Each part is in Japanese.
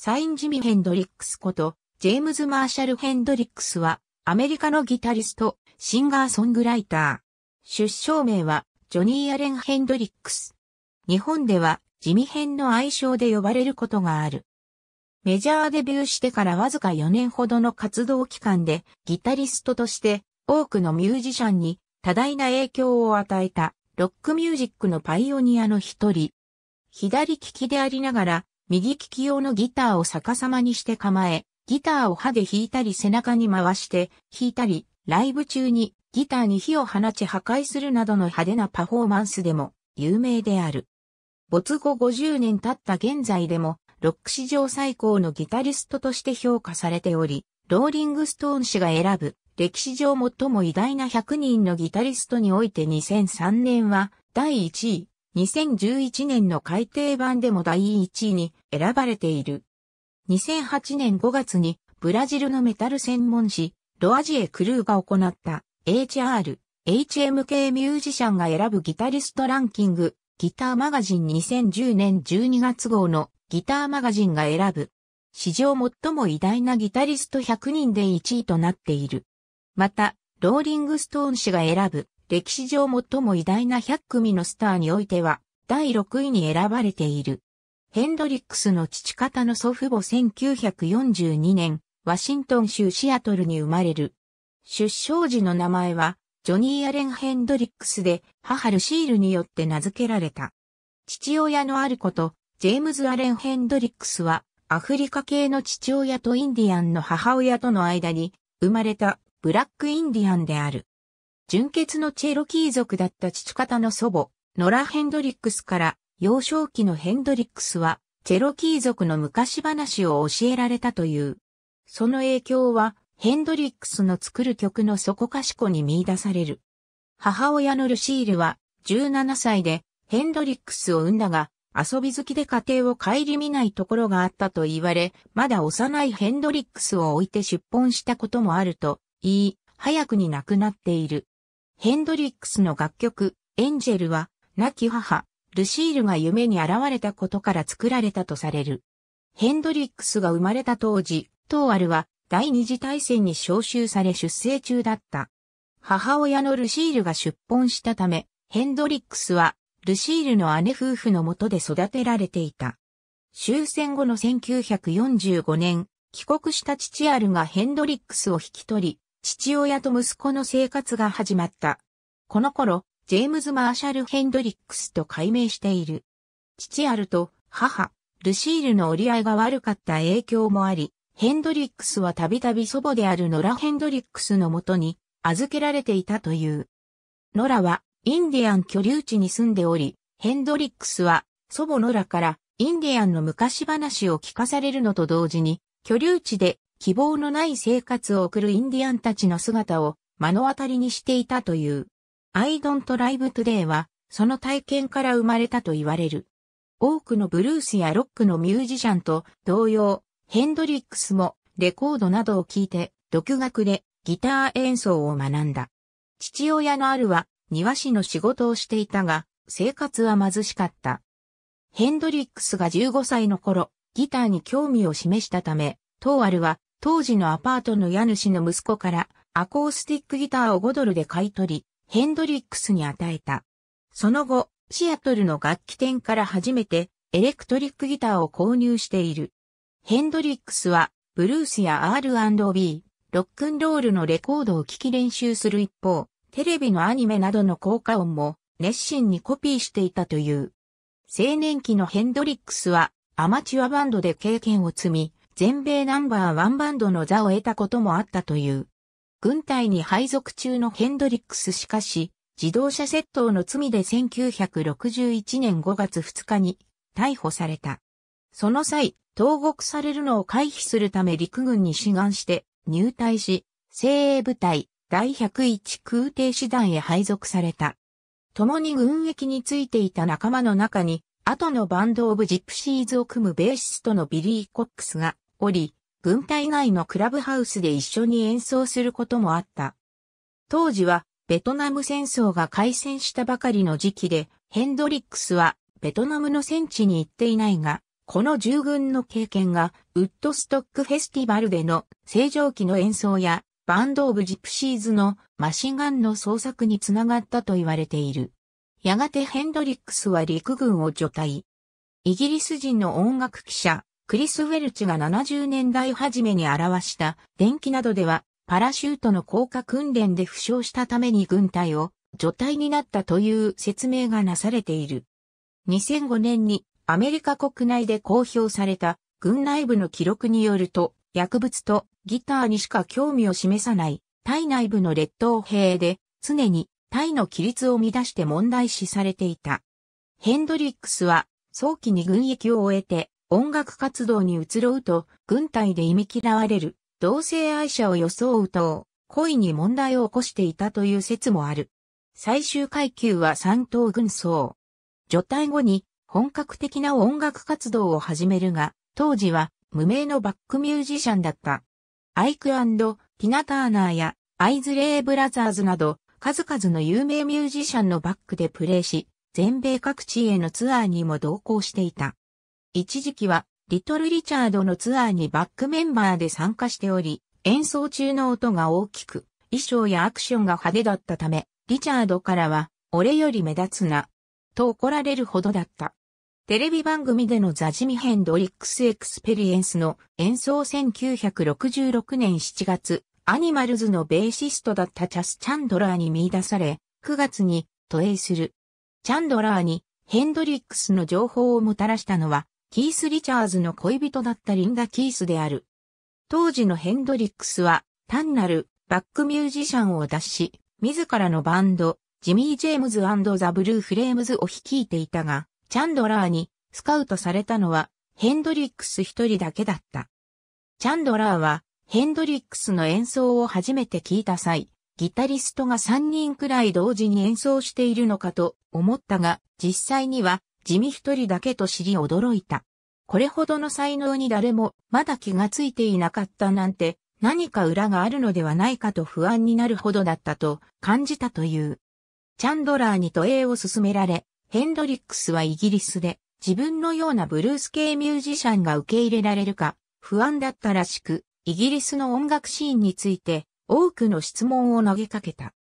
サインジミ・ヘンドリックスこと、ジェームズ・マーシャル・ヘンドリックスは、アメリカのギタリスト、シンガーソングライター。出生名は、ジョニー・アレン・ヘンドリックス。日本では、ジミヘンの愛称で呼ばれることがある。メジャーデビューしてからわずか4年ほどの活動期間で、ギタリストとして、多くのミュージシャンに多大な影響を与えた、ロックミュージックのパイオニアの一人。左利きでありながら、右利き用のギターを逆さまにして構え、ギターを歯で弾いたり背中に回して弾いたり、ライブ中にギターに火を放ち破壊するなどの派手なパフォーマンスでも有名である。没後50年経った現在でも、ロック史上最高のギタリストとして評価されており、ローリングストーン氏が選ぶ歴史上最も偉大な100人のギタリストにおいて2003年は第1位、2011年の改訂版でも第1位に選ばれている。2008年5月にブラジルのメタル専門誌、ロアジエクルーが行った HR、HMK ミュージシャンが選ぶギタリストランキング、ギターマガジン2010年12月号のギターマガジンが選ぶ。史上最も偉大なギタリスト100人で1位となっている。また、ローリングストーン氏が選ぶ歴史上最も偉大な100組のスターにおいては、第6位に選ばれている。ヘンドリックスの父方の祖父母1942年、ワシントン州シアトルに生まれる。出生時の名前は、ジョニー・アレン・ヘンドリックスで、母ルシールによって名付けられた。父親のあること、ジェームズ・アレン・ヘンドリックスは、アフリカ系の父親とインディアンの母親との間に生まれたブラックインディアンである。純血のチェロキー族だった父方の祖母、ノラ・ヘンドリックスから、幼少期のヘンドリックスは、チェロキー族の昔話を教えられたという。その影響は、ヘンドリックスの作る曲のそこかしこに見出される。母親のルシールは、17歳で、ヘンドリックスを産んだが、遊び好きで家庭を顧みないところがあったと言われ、まだ幼いヘンドリックスを置いて出奔したこともあると言い、早くに亡くなっている。ヘンドリックスの楽曲、エンジェルは、亡き母、ルシールが夢に現れたことから作られたとされる。ヘンドリックスが生まれた当時、トーアルは第二次大戦に召集され出生中だった。母親のルシールが出奔したため、ヘンドリックスはルシールの姉夫婦のもとで育てられていた。終戦後の1945年、帰国した父アルがヘンドリックスを引き取り、父親と息子の生活が始まった。この頃、ジェームズ・マーシャル・ヘンドリックスと改名している。父アルと母、ルシールの折り合いが悪かった影響もあり、ヘンドリックスはたびたび祖母であるノラ・ヘンドリックスのもとに預けられていたという。ノラはインディアン居留地に住んでおり、ヘンドリックスは祖母ノラからインディアンの昔話を聞かされるのと同時に、居留地で希望のない生活を送るインディアンたちの姿を目の当たりにしていたという。I don't live today は、その体験から生まれたと言われる。多くのブルースやロックのミュージシャンと同様、ヘンドリックスもレコードなどを聴いて、独学でギター演奏を学んだ。父親のアルは庭師の仕事をしていたが、生活は貧しかった。ヘンドリックスが15歳の頃、ギターに興味を示したため、トーアルは当時のアパートの家主の息子からアコースティックギターを5ドルで買い取り、ヘンドリックスに与えた。その後、シアトルの楽器店から初めてエレクトリックギターを購入している。ヘンドリックスはブルースや R&B、ロックンロールのレコードを聴き練習する一方、テレビのアニメなどの効果音も熱心にコピーしていたという。青年期のヘンドリックスはアマチュアバンドで経験を積み、全米ナンバーワンバンドの座を得たこともあったという。軍隊に配属中のヘンドリックスしかし、自動車窃盗の罪で1961年5月2日に逮捕された。その際、投獄されるのを回避するため陸軍に志願して入隊し、精鋭部隊第101空挺師団へ配属された。共に軍役についていた仲間の中に、後のバンドオブジプシーズを組むベーシストのビリー・コックスがおり、軍隊外のクラブハウスで一緒に演奏することもあった。当時は、ベトナム戦争が開戦したばかりの時期で、ヘンドリックスは、ベトナムの戦地に行っていないが、この従軍の経験が、ウッドストックフェスティバルでの正常期の演奏や、バンド・オブ・ジプシーズのマシンガンの創作につながったと言われている。やがてヘンドリックスは陸軍を除隊。イギリス人の音楽記者、クリス・ウェルチが70年代初めに表した電気などではパラシュートの降下訓練で負傷したために軍隊を除隊になったという説明がなされている。2005年にアメリカ国内で公表された軍内部の記録によると薬物とギターにしか興味を示さない体内部の劣等兵で常に体の規律を乱して問題視されていた。ヘンドリックスは早期に軍役を終えて音楽活動に移ろうと、軍隊で忌み嫌われる、同性愛者を装うと、恋に問題を起こしていたという説もある。最終階級は三等軍曹。除隊後に本格的な音楽活動を始めるが、当時は無名のバックミュージシャンだった。アイクピナターナーやアイズレイ・ブラザーズなど数々の有名ミュージシャンのバックでプレーし、全米各地へのツアーにも同行していた。一時期は、リトル・リチャードのツアーにバックメンバーで参加しており、演奏中の音が大きく、衣装やアクションが派手だったため、リチャードからは、俺より目立つな、と怒られるほどだった。テレビ番組でのザジミヘンドリックスエクスペリエンスの演奏1966年7月、アニマルズのベーシストだったチャス・チャンドラーに見出され、9月に、渡英する。チャンドラーにヘンドリックスの情報をもたらしたのは、キース・リチャーズの恋人だったリンダ・キースである。当時のヘンドリックスは単なるバックミュージシャンを脱し、自らのバンド、ジミー・ジェームズザ・ブルー・フレームズを率いていたが、チャンドラーにスカウトされたのはヘンドリックス一人だけだった。チャンドラーはヘンドリックスの演奏を初めて聞いた際、ギタリストが3人くらい同時に演奏しているのかと思ったが、実際には地味一人だけと知り驚いた。これほどの才能に誰もまだ気がついていなかったなんて何か裏があるのではないかと不安になるほどだったと感じたという。チャンドラーに都営を勧められ、ヘンドリックスはイギリスで自分のようなブルース系ミュージシャンが受け入れられるか不安だったらしく、イギリスの音楽シーンについて多くの質問を投げかけた。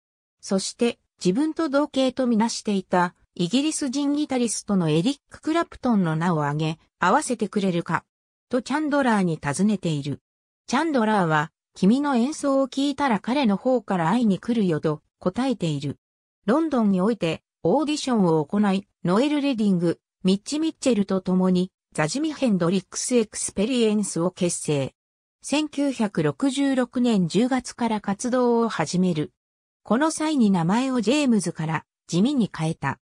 そして自分と同型とみなしていたイギリス人ギタリストのエリック・クラプトンの名を挙げ、合わせてくれるか、とチャンドラーに尋ねている。チャンドラーは、君の演奏を聴いたら彼の方から会いに来るよと答えている。ロンドンにおいてオーディションを行い、ノエル・レディング、ミッチ・ミッチェルと共にザジミ・ヘンドリックス・エクスペリエンスを結成。1966年10月から活動を始める。この際に名前をジェームズから地味に変えた。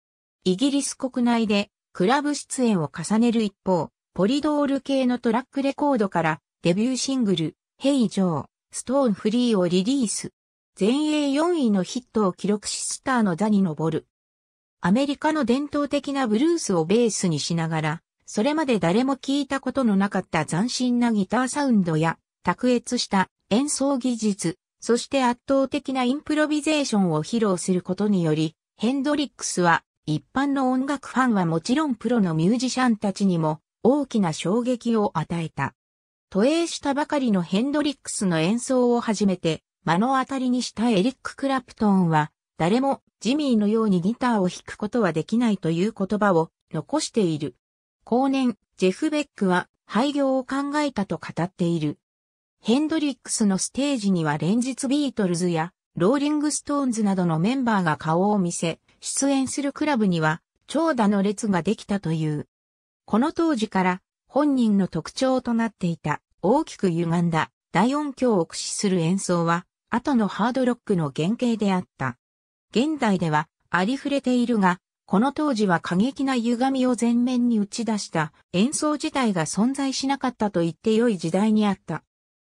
イギリス国内でクラブ出演を重ねる一方、ポリドール系のトラックレコードからデビューシングル、ヘイジョー、ストーンフリーをリリース。全英4位のヒットを記録しスターの座に上る。アメリカの伝統的なブルースをベースにしながら、それまで誰も聞いたことのなかった斬新なギターサウンドや、卓越した演奏技術、そして圧倒的なインプロビゼーションを披露することにより、ヘンドリックスは一般の音楽ファンはもちろんプロのミュージシャンたちにも大きな衝撃を与えた。渡英したばかりのヘンドリックスの演奏を始めて、目の当たりにしたエリック・クラプトンは、誰もジミーのようにギターを弾くことはできないという言葉を残している。後年、ジェフ・ベックは廃業を考えたと語っている。ヘンドリックスのステージには連日ビートルズやローリング・ストーンズなどのメンバーが顔を見せ、出演するクラブには長蛇の列ができたという。この当時から本人の特徴となっていた大きく歪んだ大音響を駆使する演奏は後のハードロックの原型であった。現代ではありふれているが、この当時は過激な歪みを前面に打ち出した演奏自体が存在しなかったと言って良い時代にあった。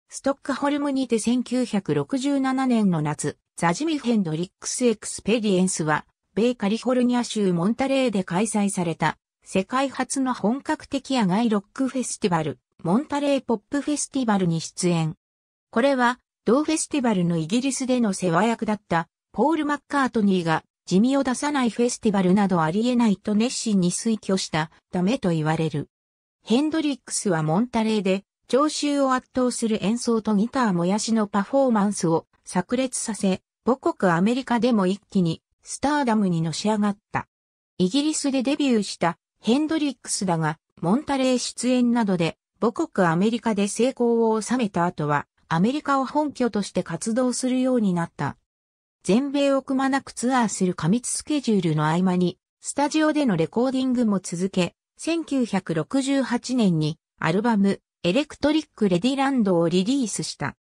ストックホルムにて1967年の夏、ザジミ・ヘンドリックス・エクスペリエンスは米カリフォルニア州モンタレーで開催された、世界初の本格的野外ロックフェスティバル、モンタレーポップフェスティバルに出演。これは、同フェスティバルのイギリスでの世話役だった、ポール・マッカートニーが、地味を出さないフェスティバルなどありえないと熱心に推挙したためと言われる。ヘンドリックスはモンタレーで、聴衆を圧倒する演奏とギター燃やしのパフォーマンスを炸裂させ、母国アメリカでも一気にスターダムにのし上がった。イギリスでデビューしたヘンドリックスだが、モンタレー出演などで母国アメリカで成功を収めた後は、アメリカを本拠として活動するようになった。全米をくまなくツアーする過密スケジュールの合間に、スタジオでのレコーディングも続け、1968年にアルバムエレクトリック・レディランドをリリースした。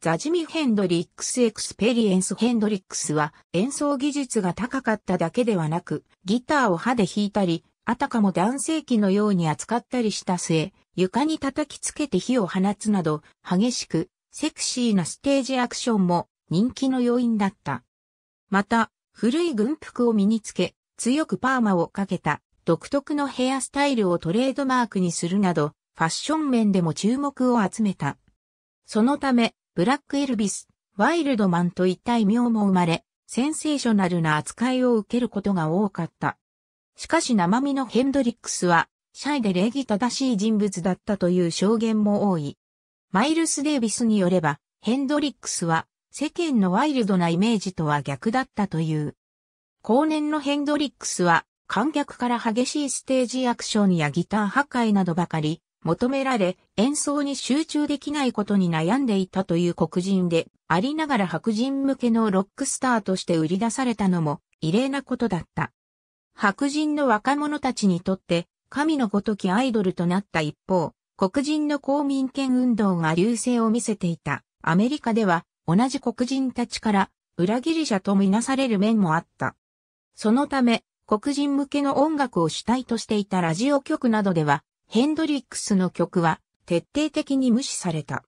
ザジミ・ヘンドリックス・エクスペリエンス・ヘンドリックスは演奏技術が高かっただけではなく、ギターを歯で弾いたり、あたかも男性器のように扱ったりした末、床に叩きつけて火を放つなど、激しく、セクシーなステージアクションも人気の要因だった。また、古い軍服を身につけ、強くパーマをかけた独特のヘアスタイルをトレードマークにするなど、ファッション面でも注目を集めた。そのため、ブラックエルビス、ワイルドマンといった異名も生まれ、センセーショナルな扱いを受けることが多かった。しかし生身のヘンドリックスは、シャイで礼儀正しい人物だったという証言も多い。マイルス・デイビスによれば、ヘンドリックスは、世間のワイルドなイメージとは逆だったという。後年のヘンドリックスは、観客から激しいステージアクションやギター破壊などばかり、求められ、演奏に集中できないことに悩んでいたという黒人で、ありながら白人向けのロックスターとして売り出されたのも異例なことだった。白人の若者たちにとって、神のごときアイドルとなった一方、黒人の公民権運動が流星を見せていたアメリカでは、同じ黒人たちから裏切り者とみなされる面もあった。そのため、黒人向けの音楽を主体としていたラジオ局などでは、ヘンドリックスの曲は徹底的に無視された。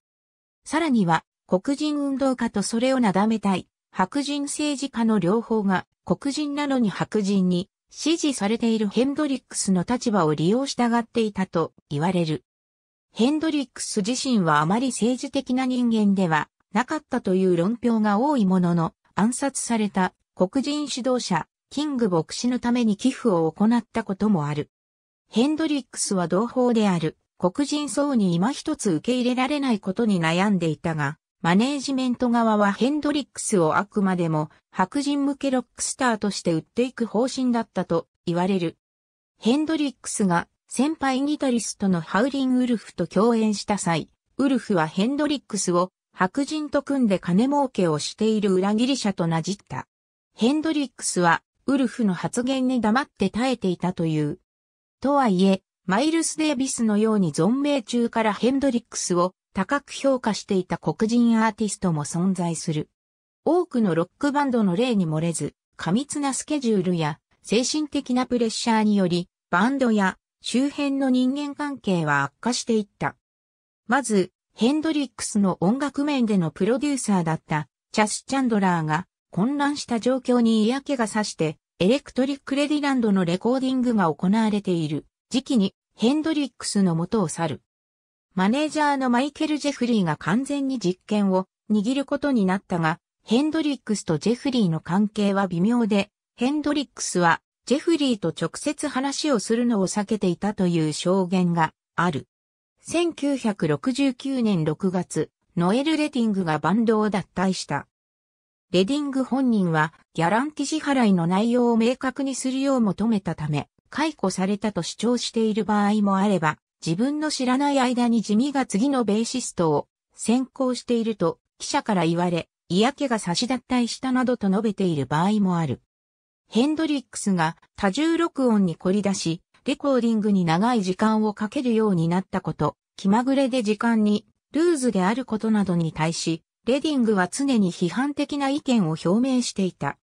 さらには、黒人運動家とそれをなだめたい、白人政治家の両方が黒人なのに白人に支持されているヘンドリックスの立場を利用したがっていたと言われる。ヘンドリックス自身はあまり政治的な人間ではなかったという論評が多いものの、暗殺された黒人指導者、キング牧師のために寄付を行ったこともある。ヘンドリックスは同胞である黒人層に今一つ受け入れられないことに悩んでいたが、マネージメント側はヘンドリックスをあくまでも白人向けロックスターとして売っていく方針だったと言われる。ヘンドリックスが先輩ギタリストのハウリン・ウルフと共演した際、ウルフはヘンドリックスを白人と組んで金儲けをしている裏切り者となじった。ヘンドリックスはウルフの発言に黙って耐えていたという。とはいえ、マイルス・デービスのように存命中からヘンドリックスを高く評価していた黒人アーティストも存在する。多くのロックバンドの例に漏れず、過密なスケジュールや精神的なプレッシャーにより、バンドや周辺の人間関係は悪化していった。まず、ヘンドリックスの音楽面でのプロデューサーだったチャス・チャンドラーが混乱した状況に嫌気がさしてエレクトリック・レディランドのレコーディングが行われている時期にヘンドリックスの元を去る。マネージャーのマイケル・ジェフリーが完全に実権を握ることになったが、ヘンドリックスとジェフリーの関係は微妙で、ヘンドリックスはジェフリーと直接話をするのを避けていたという証言がある。1969年6月、ノエル・レティングがバンドを脱退した。レディング本人はギャランティ支払いの内容を明確にするよう求めたため、解雇されたと主張している場合もあれば、自分の知らない間に地味が次のベーシストを先行していると記者から言われ、嫌気が差し脱退したなどと述べている場合もある。ヘンドリックスが多重録音に凝り出し、レコーディングに長い時間をかけるようになったこと、気まぐれで時間にルーズであることなどに対し、レディングは常に批判的な意見を表明していた。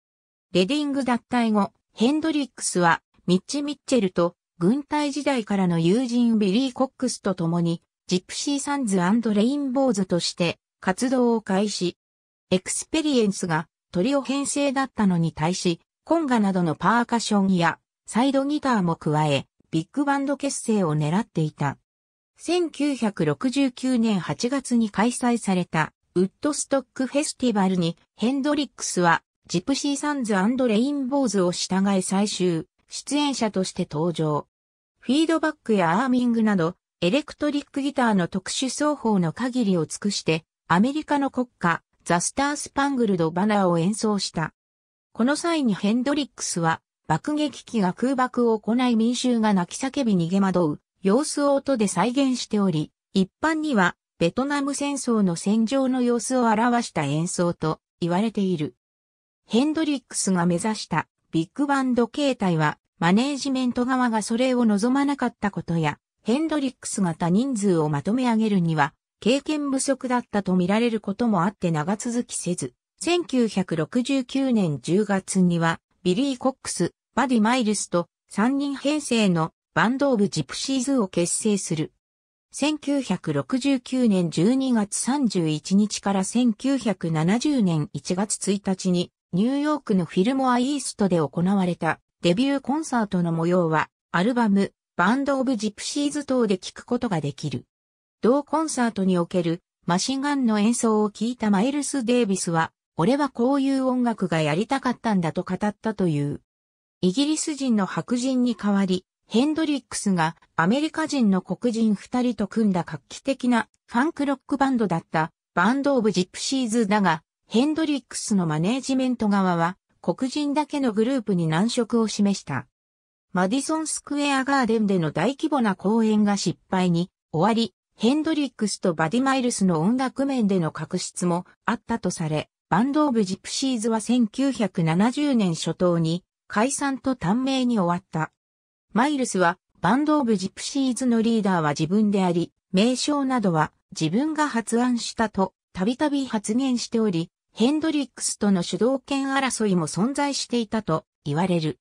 レディング脱退後、ヘンドリックスはミッチ・ミッチェルと軍隊時代からの友人ビリー・コックスと共にジプシー・サンズレインボーズとして活動を開始。エクスペリエンスがトリオ編成だったのに対し、コンガなどのパーカッションやサイドギターも加え、ビッグバンド結成を狙っていた。1969年8月に開催されたウッドストックフェスティバルにヘンドリックスはジプシーサンズレインボーズを従い最終出演者として登場。フィードバックやアーミングなどエレクトリックギターの特殊奏法の限りを尽くしてアメリカの国歌ザ・スター・スパングルド・バナーを演奏した。この際にヘンドリックスは爆撃機が空爆を行い民衆が泣き叫び逃げ惑う様子を音で再現しており、一般にはベトナム戦争の戦場の様子を表した演奏と言われている。ヘンドリックスが目指したビッグバンド形態はマネージメント側がそれを望まなかったことや、ヘンドリックス型人数をまとめ上げるには経験不足だったと見られることもあって長続きせず、1969年10月にはビリー・コックス、バディ・マイルスと3人編成のバンドオブ・ジプシーズを結成する。1969年12月31日から1970年1月1日にニューヨークのフィルモアイーストで行われたデビューコンサートの模様はアルバムバンド・オブ・ジプシーズ等で聴くことができる。同コンサートにおけるマシンガンの演奏を聴いたマイルス・デイビスは俺はこういう音楽がやりたかったんだと語ったという。イギリス人の白人に代わり、ヘンドリックスがアメリカ人の黒人二人と組んだ画期的なファンクロックバンドだったバンド・オブ・ジップシーズだが、ヘンドリックスのマネージメント側は黒人だけのグループに難色を示した。マディソン・スクエア・ガーデンでの大規模な公演が失敗に終わり、ヘンドリックスとバディ・マイルスの音楽面での確執もあったとされ、バンド・オブ・ジップシーズは1970年初頭に解散と短命に終わった。マイルスは、バンドオブジプシーズのリーダーは自分であり、名称などは自分が発案したと、たびたび発言しており、ヘンドリックスとの主導権争いも存在していたと言われる。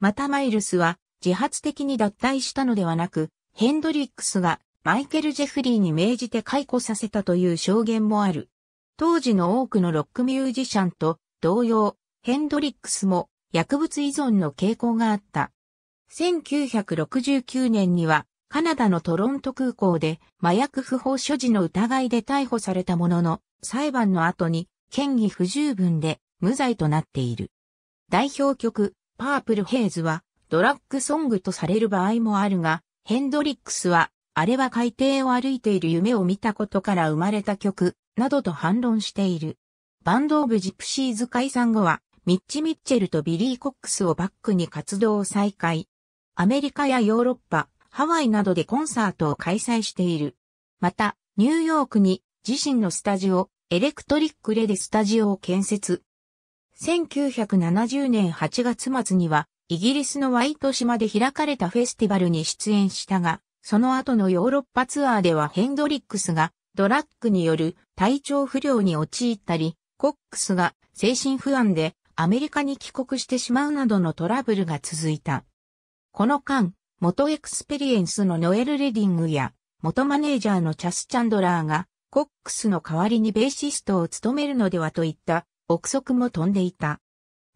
またマイルスは自発的に脱退したのではなく、ヘンドリックスがマイケル・ジェフリーに命じて解雇させたという証言もある。当時の多くのロックミュージシャンと同様、ヘンドリックスも薬物依存の傾向があった。1969年にはカナダのトロント空港で麻薬不法所持の疑いで逮捕されたものの裁判の後に嫌疑不十分で無罪となっている。代表曲パープルヘイズはドラッグソングとされる場合もあるがヘンドリックスはあれは海底を歩いている夢を見たことから生まれた曲などと反論している。バンドオブジプシーズ解散後はミッチ・ミッチェルとビリー・コックスをバックに活動を再開。アメリカやヨーロッパ、ハワイなどでコンサートを開催している。また、ニューヨークに自身のスタジオ、エレクトリックレでスタジオを建設。1970年8月末には、イギリスのワイト島で開かれたフェスティバルに出演したが、その後のヨーロッパツアーではヘンドリックスがドラッグによる体調不良に陥ったり、コックスが精神不安でアメリカに帰国してしまうなどのトラブルが続いた。この間、元エクスペリエンスのノエル・レディングや、元マネージャーのチャス・チャンドラーが、コックスの代わりにベーシストを務めるのではといった憶測も飛んでいた。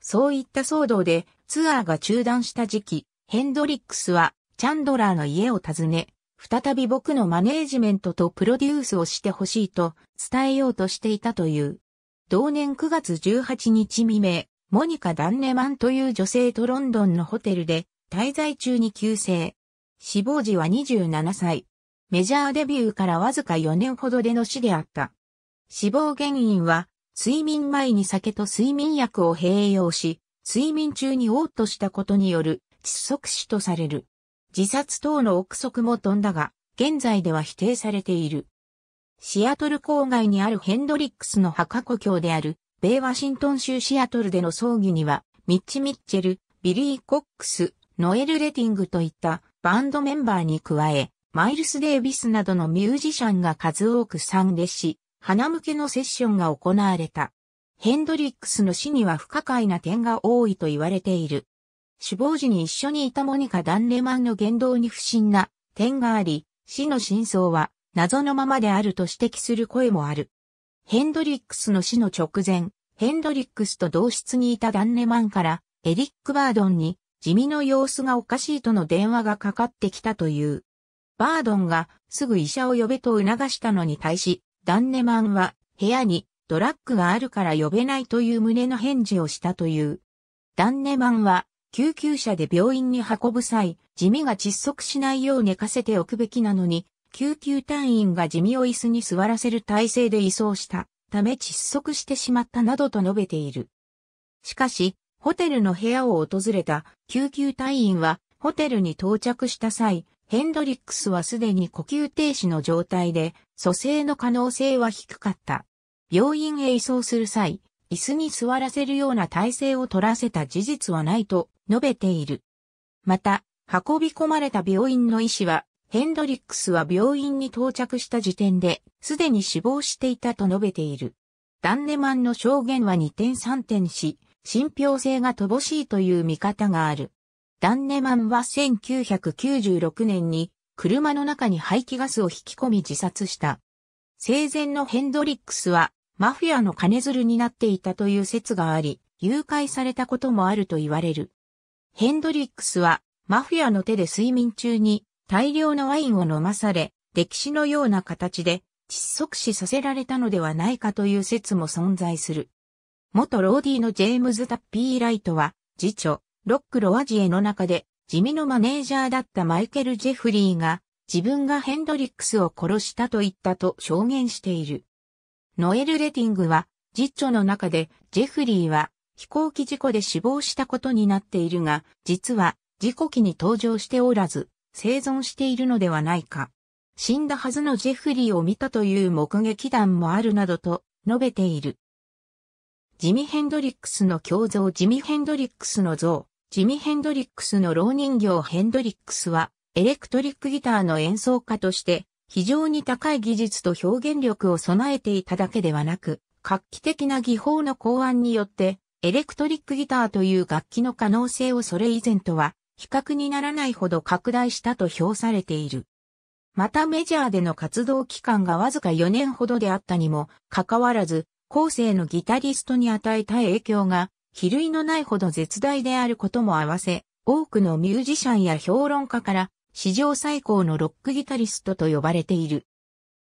そういった騒動でツアーが中断した時期、ヘンドリックスはチャンドラーの家を訪ね、再び僕のマネージメントとプロデュースをしてほしいと伝えようとしていたという。同年9月18日未明、モニカ・ダンネマンという女性とロンドンのホテルで滞在中に急性。死亡時は27歳。メジャーデビューからわずか4年ほどでの死であった。死亡原因は、睡眠前に酒と睡眠薬を併用し、睡眠中に嘔吐したことによる窒息死とされる。自殺等の憶測も飛んだが、現在では否定されている。シアトル郊外にあるヘンドリックスの墓故郷である、米ワシントン州シアトルでの葬儀には、ミッチ・ミッチェル、ビリー・コックス、ノエル・レティングといったバンドメンバーに加え、マイルス・デイビスなどのミュージシャンが数多く参列し、花向けのセッションが行われた。ヘンドリックスの死には不可解な点が多いと言われている。死亡時に一緒にいたモニカ・ダンレマンの言動に不審な点があり、死の真相は謎のままであると指摘する声もある。ヘンドリックスの死の直前、ヘンドリックスと同室にいたダンレマンから、エリック・バードンに地味の様子がおかしいとの電話がかかってきたという。バードンがすぐ医者を呼べと促したのに対し、ダンネマンは部屋にドラッグがあるから呼べないという旨の返事をしたという。ダンネマンは救急車で病院に運ぶ際、地味が窒息しないよう寝かせておくべきなのに、救急隊員が地味を椅子に座らせる体制で移送したため窒息してしまったなどと述べている。しかし、ホテルの部屋を訪れた救急隊員はホテルに到着した際、ヘンドリックスはすでに呼吸停止の状態で、蘇生の可能性は低かった。病院へ移送する際、椅子に座らせるような体勢を取らせた事実はないと述べている。また、運び込まれた病院の医師は、ヘンドリックスは病院に到着した時点で、すでに死亡していたと述べている。ダンネマンの証言は2点3点し、信憑性が乏しいという見方がある。ダンネマンは1996年に車の中に排気ガスを引き込み自殺した。生前のヘンドリックスはマフィアの金づるになっていたという説があり、誘拐されたこともあると言われる。ヘンドリックスはマフィアの手で睡眠中に大量のワインを飲まされ、歴史のような形で窒息死させられたのではないかという説も存在する。元ローディのジェームズ・タッピー・ライトは、次女、ロック・ロアジエの中で、地味のマネージャーだったマイケル・ジェフリーが、自分がヘンドリックスを殺したと言ったと証言している。ノエル・レティングは、実著の中で、ジェフリーは飛行機事故で死亡したことになっているが、実は事故機に登場しておらず、生存しているのではないか。死んだはずのジェフリーを見たという目撃談もあるなどと述べている。ジミ・ヘンドリックスの胸像ジミ・ヘンドリックスの像、ジミ・ヘンドリックスの老人形ヘンドリックスは、エレクトリックギターの演奏家として、非常に高い技術と表現力を備えていただけではなく、画期的な技法の考案によって、エレクトリックギターという楽器の可能性をそれ以前とは、比較にならないほど拡大したと評されている。またメジャーでの活動期間がわずか4年ほどであったにも、かかわらず、後世のギタリストに与えた影響が、比類のないほど絶大であることも合わせ、多くのミュージシャンや評論家から、史上最高のロックギタリストと呼ばれている。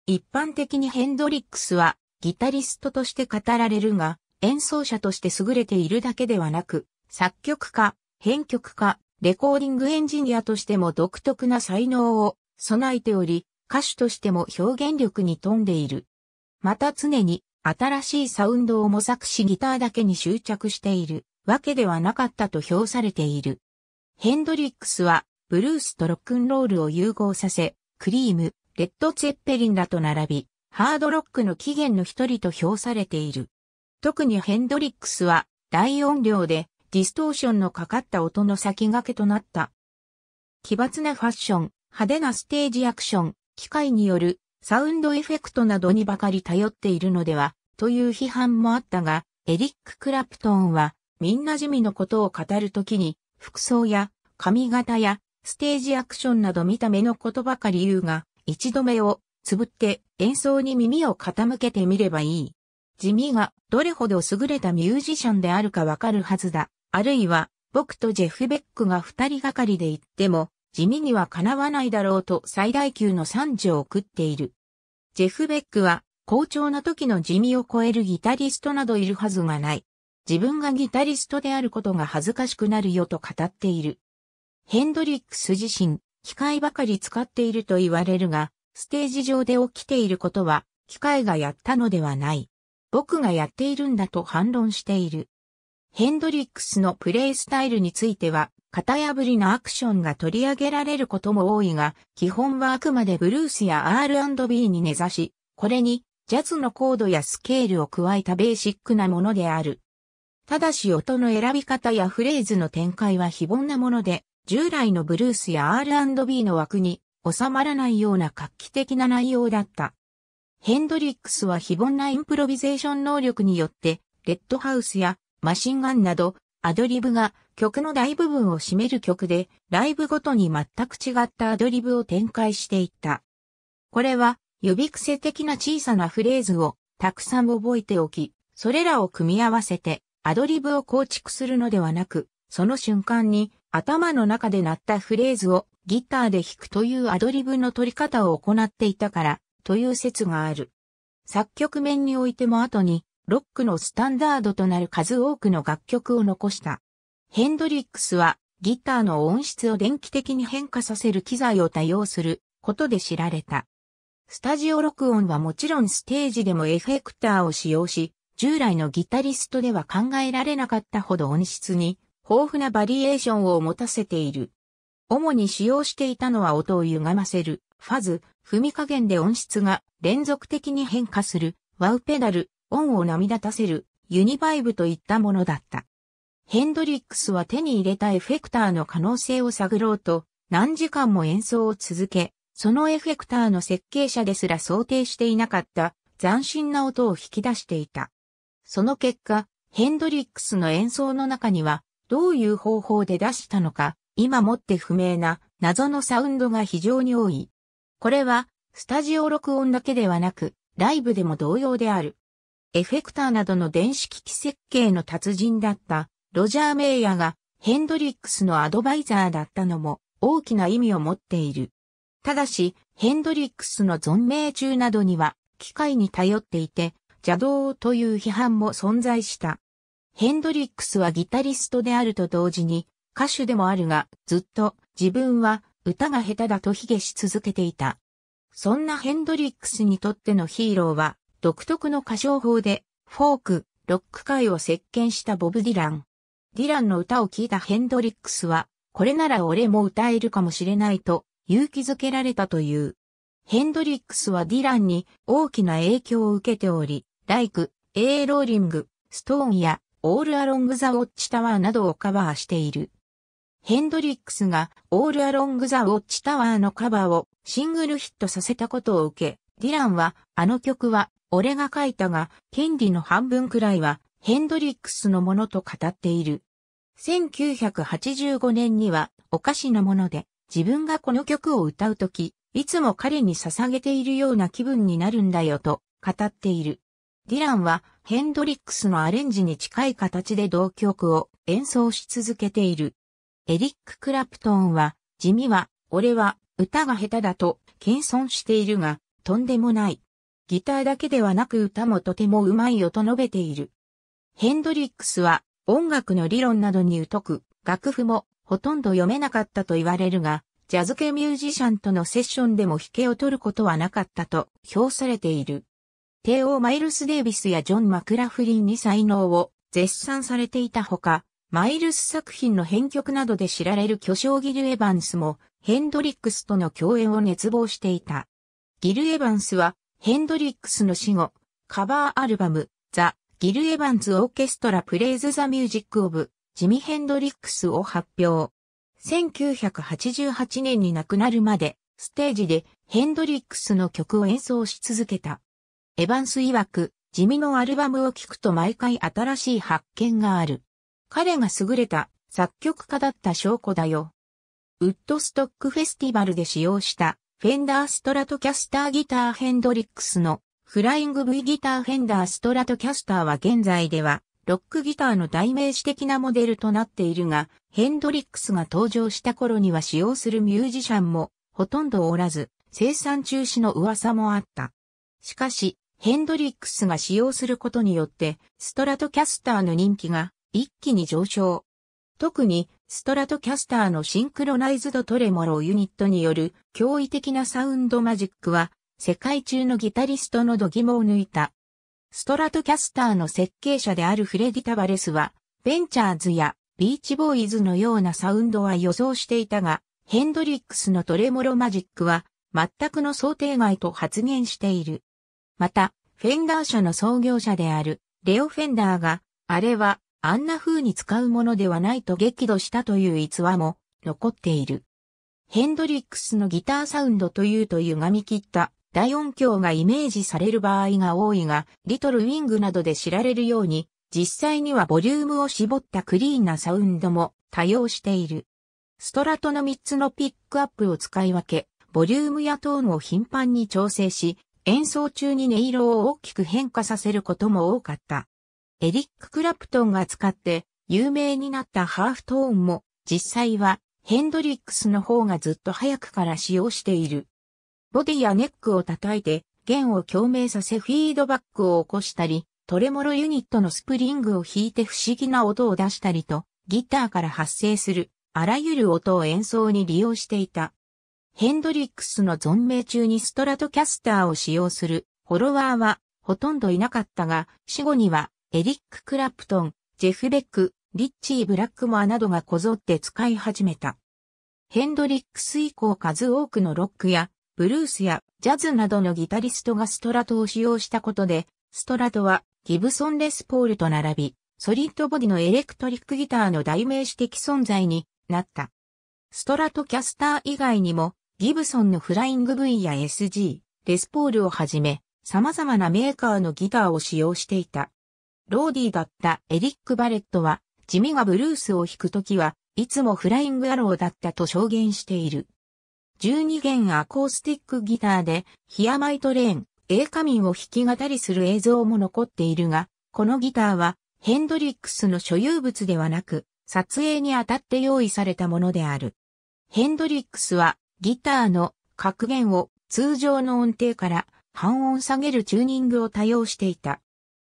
一般的にヘンドリックスは、ギタリストとして語られるが、演奏者として優れているだけではなく、作曲家、編曲家、レコーディングエンジニアとしても独特な才能を備えており、歌手としても表現力に富んでいる。また常に新しいサウンドを模索しギターだけに執着しているわけではなかったと評されている。ヘンドリックスは、ブルースとロックンロールを融合させ、クリーム、レッド・ツェッペリンらと並び、ハードロックの起源の一人と評されている。特にヘンドリックスは、大音量で、ディストーションのかかった音の先駆けとなった。奇抜なファッション、派手なステージアクション、機械によるサウンドエフェクトなどにばかり頼っているのでは、という批判もあったが、エリック・クラプトンは、みんな地味のことを語るときに、服装や、髪型や、ステージアクションなど見た目のことばかり言うが、一度目をつぶって演奏に耳を傾けてみればいい。地味がどれほど優れたミュージシャンであるかわかるはずだ。あるいは、僕とジェフ・ベックが二人がかりで言っても、地味にはかなわないだろうと最大級の賛辞を送っている。ジェフ・ベックは、好調な時の地味を超えるギタリストなどいるはずがない。自分がギタリストであることが恥ずかしくなるよと語っている。ヘンドリックス自身、機械ばかり使っていると言われるが、ステージ上で起きていることは、機械がやったのではない。僕がやっているんだと反論している。ヘンドリックスのプレイスタイルについては、型破りなアクションが取り上げられることも多いが、基本はあくまでブルースや R&B に根ざし、これにジャズのコードやスケールを加えたベーシックなものである。ただし音の選び方やフレーズの展開は非凡なもので、従来のブルースや R&B の枠に収まらないような画期的な内容だった。ヘンドリックスは非凡なインプロビゼーション能力によって、レッドハウスやマシンガンなど、アドリブが曲の大部分を占める曲で、ライブごとに全く違ったアドリブを展開していった。これは、予備癖的な小さなフレーズをたくさん覚えておき、それらを組み合わせてアドリブを構築するのではなく、その瞬間に頭の中で鳴ったフレーズをギターで弾くというアドリブの取り方を行っていたからという説がある。作曲面においても後にロックのスタンダードとなる数多くの楽曲を残した。ヘンドリックスはギターの音質を電気的に変化させる機材を多用することで知られた。スタジオ録音はもちろんステージでもエフェクターを使用し、従来のギタリストでは考えられなかったほど音質に豊富なバリエーションを持たせている。主に使用していたのは音を歪ませる、ファズ、踏み加減で音質が連続的に変化する、ワウペダル、恩を涙たせるユニバイブといったものだった。ヘンドリックスは手に入れたエフェクターの可能性を探ろうと何時間も演奏を続け、そのエフェクターの設計者ですら想定していなかった斬新な音を引き出していた。その結果、ヘンドリックスの演奏の中にはどういう方法で出したのか、今もって不明な謎のサウンドが非常に多い。これはスタジオ録音だけではなく、ライブでも同様である。エフェクターなどの電子機器設計の達人だったロジャー・メイヤがヘンドリックスのアドバイザーだったのも大きな意味を持っている。ただし、ヘンドリックスの存命中などには機械に頼っていて邪道という批判も存在した。ヘンドリックスはギタリストであると同時に歌手でもあるがずっと自分は歌が下手だと卑下し続けていた。そんなヘンドリックスにとってのヒーローは独特の歌唱法で、フォーク、ロック界を席巻したボブ・ディラン。ディランの歌を聴いたヘンドリックスは、これなら俺も歌えるかもしれないと勇気づけられたという。ヘンドリックスはディランに大きな影響を受けており、ライク、エーローリング、ストーンやオールアロングザ・ウォッチタワーなどをカバーしている。ヘンドリックスがオールアロングザ・ウォッチタワーのカバーをシングルヒットさせたことを受け、ディランはあの曲は俺が書いたが、権利の半分くらいはヘンドリックスのものと語っている。1985年にはおかしなもので、自分がこの曲を歌うとき、いつも彼に捧げているような気分になるんだよと語っている。ディランはヘンドリックスのアレンジに近い形で同曲を演奏し続けている。エリック・クラプトンは、地味は、俺は歌が下手だと謙遜しているが、とんでもない。ギターだけではなく歌もとてもうまいよと述べている。ヘンドリックスは音楽の理論などに疎く、楽譜もほとんど読めなかったと言われるが、ジャズ系ミュージシャンとのセッションでも弾けを取ることはなかったと評されている。帝王マイルス・デイビスやジョン・マクラフリンに才能を絶賛されていたほか、マイルス作品の編曲などで知られる巨匠ギル・エヴァンスもヘンドリックスとの共演を熱望していた。ギル・エヴァンスはヘンドリックスの死後、カバーアルバム、ザ・ギル・エヴァンズ・オーケストラ・プレイズ・ザ・ミュージック・オブ、ジミ・ヘンドリックスを発表。1988年に亡くなるまで、ステージでヘンドリックスの曲を演奏し続けた。エヴァンス曰く、ジミのアルバムを聴くと毎回新しい発見がある。彼が優れた作曲家だった証拠だよ。ウッドストックフェスティバルで使用したフェンダーストラトキャスターギターヘンドリックスのフライング V ギターフェンダーストラトキャスターは現在ではロックギターの代名詞的なモデルとなっているが、ヘンドリックスが登場した頃には使用するミュージシャンもほとんどおらず、生産中止の噂もあった。しかし、ヘンドリックスが使用することによって、ストラトキャスターの人気が一気に上昇。特にストラトキャスターのシンクロナイズドトレモロユニットによる驚異的なサウンドマジックは世界中のギタリストの度肝を抜いた。ストラトキャスターの設計者であるフレディ・タバレスはベンチャーズやビーチボーイズのようなサウンドは予想していたが、ヘンドリックスのトレモロマジックは全くの想定外と発言している。また、フェンダー社の創業者であるレオ・フェンダーが、あれはあんな風に使うものではないと激怒したという逸話も残っている。ヘンドリックスのギターサウンドというと歪み切った大音響がイメージされる場合が多いが、リトルウィングなどで知られるように、実際にはボリュームを絞ったクリーンなサウンドも多用している。ストラトの3つのピックアップを使い分け、ボリュームやトーンを頻繁に調整し、演奏中に音色を大きく変化させることも多かった。エリック・クラプトンが使って有名になったハーフトーンも実際はヘンドリックスの方がずっと早くから使用している。ボディやネックを叩いて弦を共鳴させフィードバックを起こしたり、トレモロユニットのスプリングを弾いて不思議な音を出したりと、ギターから発生するあらゆる音を演奏に利用していた。ヘンドリックスの存命中にストラトキャスターを使用するフォロワーはほとんどいなかったが、死後にはエリック・クラプトン、ジェフ・ベック、リッチー・ブラックモアなどがこぞって使い始めた。ヘンドリックス以降数多くのロックや、ブルースやジャズなどのギタリストがストラトを使用したことで、ストラトはギブソン・レスポールと並び、ソリッドボディのエレクトリックギターの代名詞的存在になった。ストラトキャスター以外にも、ギブソンのフライング V や SG、レスポールをはじめ、様々なメーカーのギターを使用していた。ローディーだったエリック・バレットは、地味がブルースを弾くときは、いつもフライングアローだったと証言している。12弦アコースティックギターで、ヒアマイトレーン、エーカミンを弾き語りする映像も残っているが、このギターは、ヘンドリックスの所有物ではなく、撮影にあたって用意されたものである。ヘンドリックスは、ギターの格弦を通常の音程から半音下げるチューニングを多用していた。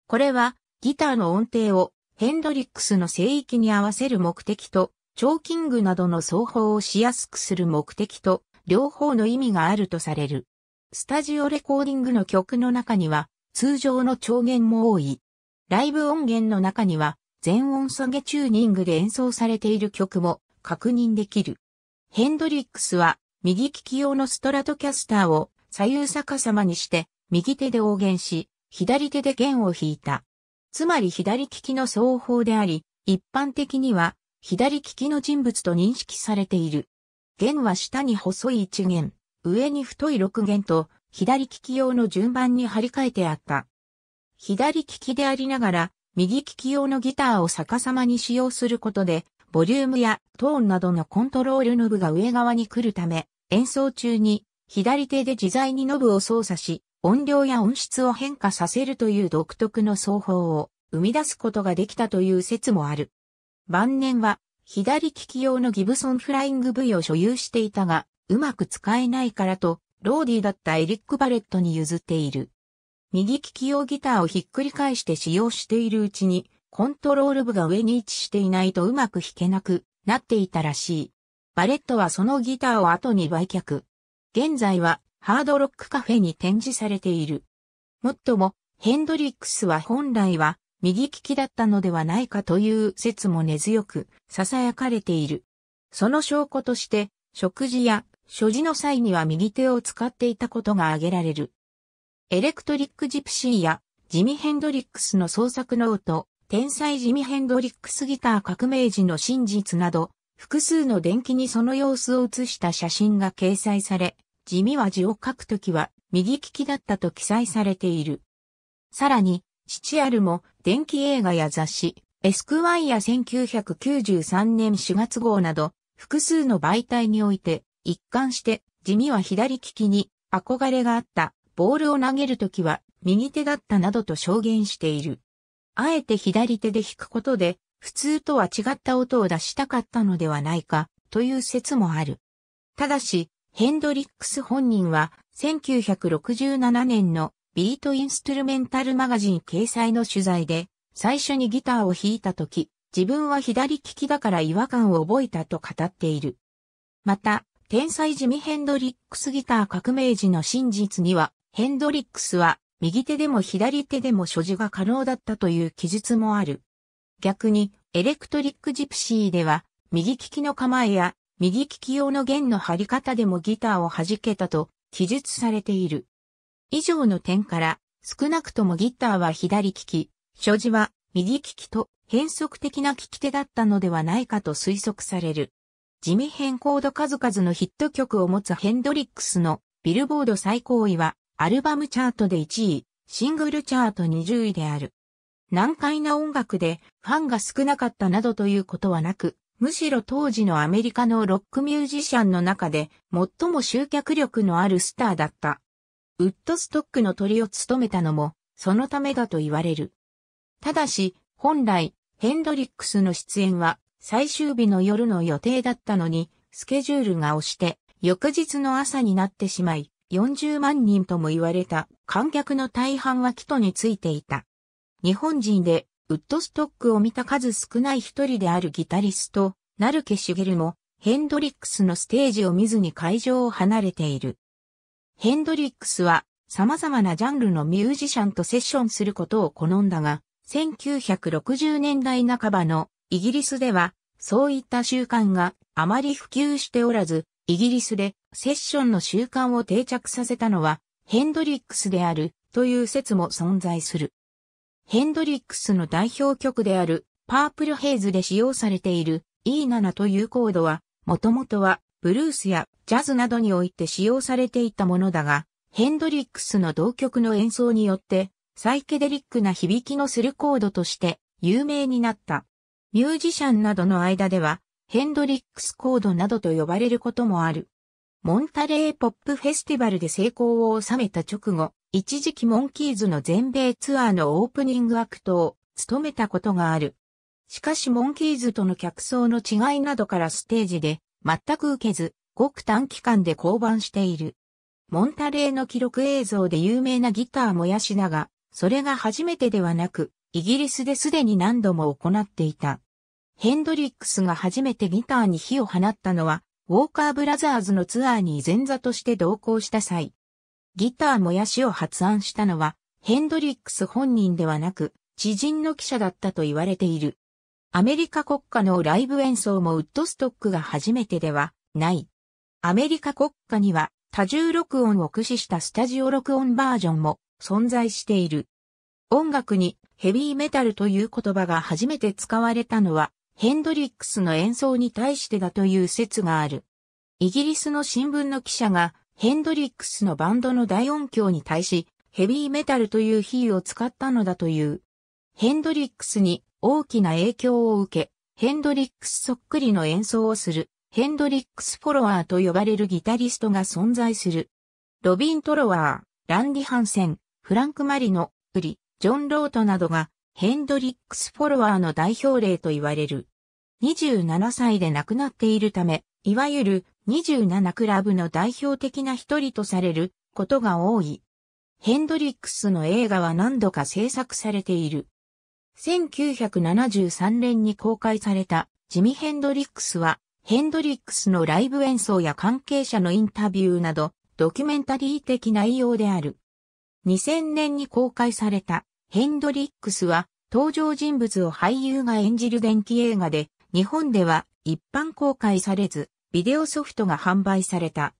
これはギターの音程をヘンドリックスの聖域に合わせる目的と、チョーキングなどの奏法をしやすくする目的と、両方の意味があるとされる。スタジオレコーディングの曲の中には、通常の調弦も多い。ライブ音源の中には、全音下げチューニングで演奏されている曲も確認できる。ヘンドリックスは、右利き用のストラトキャスターを左右逆さまにして、右手で応弦し、左手で弦を弾いた。つまり左利きの双方であり、一般的には左利きの人物と認識されている。弦は下に細い1弦、上に太い6弦と、左利き用の順番に張り替えてあった。左利きでありながら、右利き用のギターを逆さまに使用することで、ボリュームやトーンなどのコントロールノブが上側に来るため、演奏中に左手で自在にノブを操作し、音量や音質を変化させるという独特の奏法を生み出すことができたという説もある。晩年は左利き用のギブソンフライング V を所有していたが、うまく使えないからと、ローディーだったエリック・バレットに譲っている。右利き用ギターをひっくり返して使用しているうちに、コントロール部が上に位置していないとうまく弾けなくなっていたらしい。バレットはそのギターを後に売却。現在はハードロックカフェに展示されている。もっとも、ヘンドリックスは本来は右利きだったのではないかという説も根強く囁かれている。その証拠として、食事や所持の際には右手を使っていたことが挙げられる。エレクトリックジプシーやジミ・ヘンドリックスの創作ノート、天才ジミ・ヘンドリックスギター革命時の真実など、複数の電気にその様子を写した写真が掲載され、地味は字を書くときは右利きだったと記載されている。さらに、父あるも電気映画や雑誌、エスクワイア1993年4月号など、複数の媒体において、一貫して、地味は左利きに憧れがあった、ボールを投げるときは右手だったなどと証言している。あえて左手で弾くことで、普通とは違った音を出したかったのではないか、という説もある。ただし、ヘンドリックス本人は、1967年のビートインストゥルメンタルマガジン掲載の取材で、最初にギターを弾いた時、自分は左利きだから違和感を覚えたと語っている。また、天才ジミ・ヘンドリックスギター革命時の真実には、ヘンドリックスは右手でも左手でも所持が可能だったという記述もある。逆に、エレクトリック・ジプシーでは、右利きの構えや右利き用の弦の張り方でもギターを弾けたと記述されている。以上の点から、少なくともギターは左利き、所持は右利きと変則的な利き手だったのではないかと推測される。地味変コード数々のヒット曲を持つヘンドリックスのビルボード最高位はアルバムチャートで1位、シングルチャート20位である。難解な音楽でファンが少なかったなどということはなく、むしろ当時のアメリカのロックミュージシャンの中で最も集客力のあるスターだった。ウッドストックの鳥を務めたのもそのためだと言われる。ただし、本来、ヘンドリックスの出演は最終日の夜の予定だったのに、スケジュールが押して、翌日の朝になってしまい、40万人とも言われた観客の大半は帰途についていた。日本人でウッドストックを見た数少ない一人であるギタリスト、ナルケ・シュゲルも、ヘンドリックスのステージを見ずに会場を離れている。ヘンドリックスは、様々なジャンルのミュージシャンとセッションすることを好んだが、1960年代半ばのイギリスでは、そういった習慣があまり普及しておらず、イギリスでセッションの習慣を定着させたのは、ヘンドリックスであるという説も存在する。ヘンドリックスの代表曲であるパープルヘイズで使用されている E7 というコードは、もともとはブルースやジャズなどにおいて使用されていたものだが、ヘンドリックスの同曲の演奏によってサイケデリックな響きのするコードとして有名になった。ミュージシャンなどの間ではヘンドリックスコードなどと呼ばれることもある。モンタレーポップフェスティバルで成功を収めた直後、一時期モンキーズの全米ツアーのオープニングアクトを務めたことがある。しかしモンキーズとの客層の違いなどからステージで全く受けず、ごく短期間で降板している。モンタレーの記録映像で有名なギターもやしだが、それが初めてではなく、イギリスですでに何度も行っていた。ヘンドリックスが初めてギターに火を放ったのは、ウォーカーブラザーズのツアーに前座として同行した際。ギターもやしを発案したのは、ヘンドリックス本人ではなく、知人の記者だったと言われている。アメリカ国家のライブ演奏もウッドストックが初めてではない。アメリカ国家には多重録音を駆使したスタジオ録音バージョンも存在している。音楽にヘビーメタルという言葉が初めて使われたのはヘンドリックスの演奏に対してだという説がある。イギリスの新聞の記者がヘンドリックスのバンドの大音響に対し、ヘビーメタルという比喩を使ったのだという。ヘンドリックスに大きな影響を受け、ヘンドリックスそっくりの演奏をする、ヘンドリックスフォロワーと呼ばれるギタリストが存在する。ロビン・トロワー、ランディ・ハンセン、フランク・マリノ、ウリ、ジョン・ロートなどが、ヘンドリックスフォロワーの代表例と言われる。27歳で亡くなっているため、いわゆる27クラブの代表的な一人とされることが多い。ヘンドリックスの映画は何度か制作されている。1973年に公開されたジミ・ヘンドリックスは、ヘンドリックスのライブ演奏や関係者のインタビューなど、ドキュメンタリー的内容である。2000年に公開されたヘンドリックスは、登場人物を俳優が演じる電気映画で、日本では一般公開されず、ビデオソフトが販売された。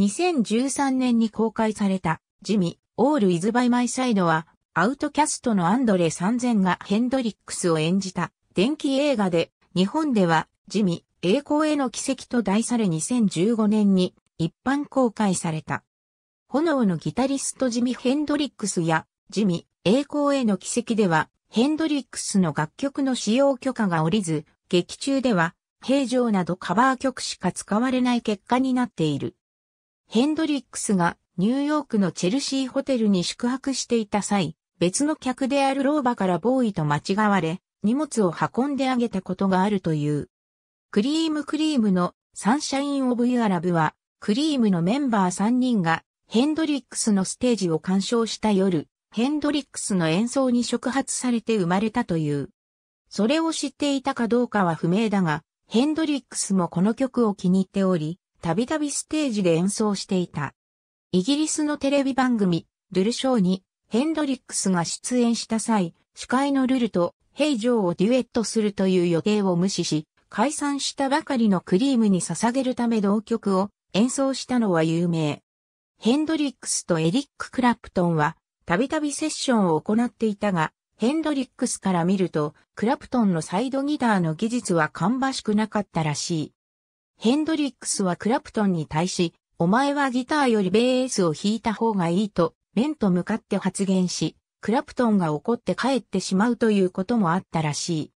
2013年に公開された、ジミ、オール・イズ・バイ・マイ・サイドは、アウトキャストのアンドレ3000がヘンドリックスを演じた、電気映画で、日本では、ジミ、栄光への奇跡と題され2015年に一般公開された。炎のギタリストジミ・ヘンドリックスや、ジミ、栄光への奇跡では、ヘンドリックスの楽曲の使用許可が下りず、劇中では形状などカバー曲しか使われない結果になっている。ヘンドリックスがニューヨークのチェルシーホテルに宿泊していた際、別の客である老婆からボーイと間違われ、荷物を運んであげたことがあるという。クリームクリームのサンシャイン・オブ・ユアラブは、クリームのメンバー3人がヘンドリックスのステージを鑑賞した夜、ヘンドリックスの演奏に触発されて生まれたという。それを知っていたかどうかは不明だが、ヘンドリックスもこの曲を気に入っており、たびたびステージで演奏していた。イギリスのテレビ番組、ルルショーにヘンドリックスが出演した際、司会のルルとヘイジョーをデュエットするという予定を無視し、解散したばかりのクリームに捧げるため同曲を演奏したのは有名。ヘンドリックスとエリック・クラプトンは、たびたびセッションを行っていたが、ヘンドリックスから見ると、クラプトンのサイドギターの技術は芳しくなかったらしい。ヘンドリックスはクラプトンに対し、お前はギターよりベースを弾いた方がいいと、面と向かって発言し、クラプトンが怒って帰ってしまうということもあったらしい。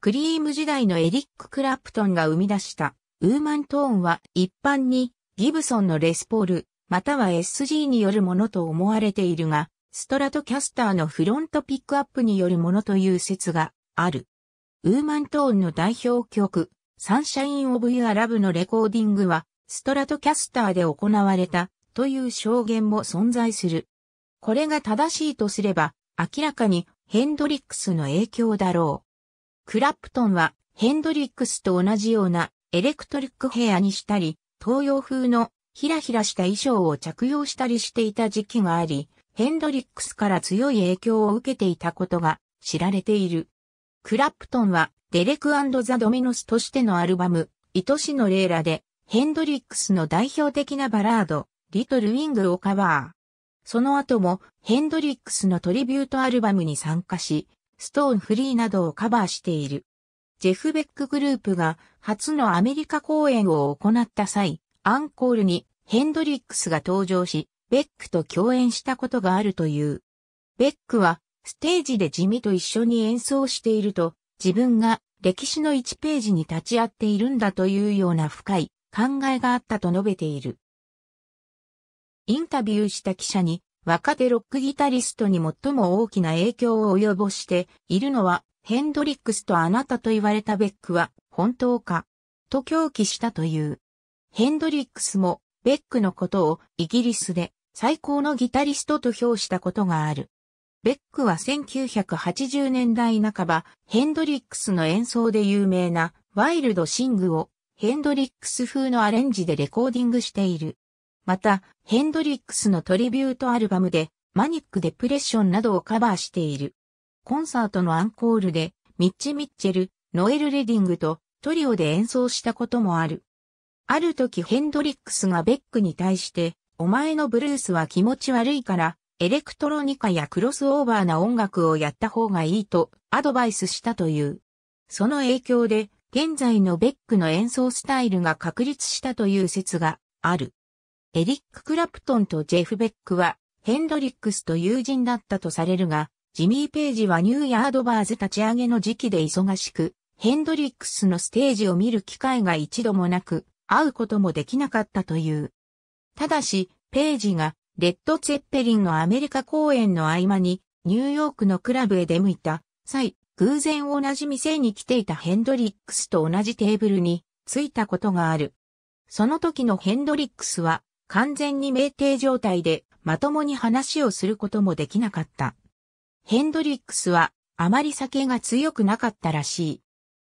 クリーム時代のエリック・クラプトンが生み出したウーマントーンは一般にギブソンのレスポールまたは SG によるものと思われているが、ストラトキャスターのフロントピックアップによるものという説がある。ウーマントーンの代表曲、サンシャイン・オブ・ユア・ラブのレコーディングは、ストラトキャスターで行われたという証言も存在する。これが正しいとすれば、明らかにヘンドリックスの影響だろう。クラプトンはヘンドリックスと同じようなエレクトリックヘアにしたり、東洋風のひらひらした衣装を着用したりしていた時期があり、ヘンドリックスから強い影響を受けていたことが知られている。クラプトンはデレクザ・ドミノスとしてのアルバム、愛しのレイラでヘンドリックスの代表的なバラード、リトル・ウィングをカバー。その後もヘンドリックスのトリビュートアルバムに参加し、ストーンフリーなどをカバーしている。ジェフベックグループが初のアメリカ公演を行った際、アンコールにヘンドリックスが登場し、ベックと共演したことがあるという。ベックは、ステージで地味と一緒に演奏していると、自分が歴史の1ページに立ち会っているんだというような深い考えがあったと述べている。インタビューした記者に、若手ロックギタリストに最も大きな影響を及ぼしているのは、ヘンドリックスとあなたと言われたベックは、本当か、と狂気したという。ヘンドリックスも、ベックのことをイギリスで最高のギタリストと評したことがある。ベックは1980年代半ば、ヘンドリックスの演奏で有名なワイルドシングをヘンドリックス風のアレンジでレコーディングしている。また、ヘンドリックスのトリビュートアルバムでマニックデプレッションなどをカバーしている。コンサートのアンコールでミッチ・ミッチェル、ノエル・レディングとトリオで演奏したこともある。ある時ヘンドリックスがベックに対して、お前のブルースは気持ち悪いから、エレクトロニカやクロスオーバーな音楽をやった方がいいとアドバイスしたという。その影響で、現在のベックの演奏スタイルが確立したという説がある。エリック・クラプトンとジェフ・ベックは、ヘンドリックスと友人だったとされるが、ジミー・ページはニューヤードバーズ立ち上げの時期で忙しく、ヘンドリックスのステージを見る機会が一度もなく、会うこともできなかったという。ただし、ページが、レッド・ツェッペリンのアメリカ公演の合間に、ニューヨークのクラブへ出向いた際、偶然同じ店に来ていたヘンドリックスと同じテーブルに着いたことがある。その時のヘンドリックスは完全に酩酊状態でまともに話をすることもできなかった。ヘンドリックスはあまり酒が強くなかったらしい。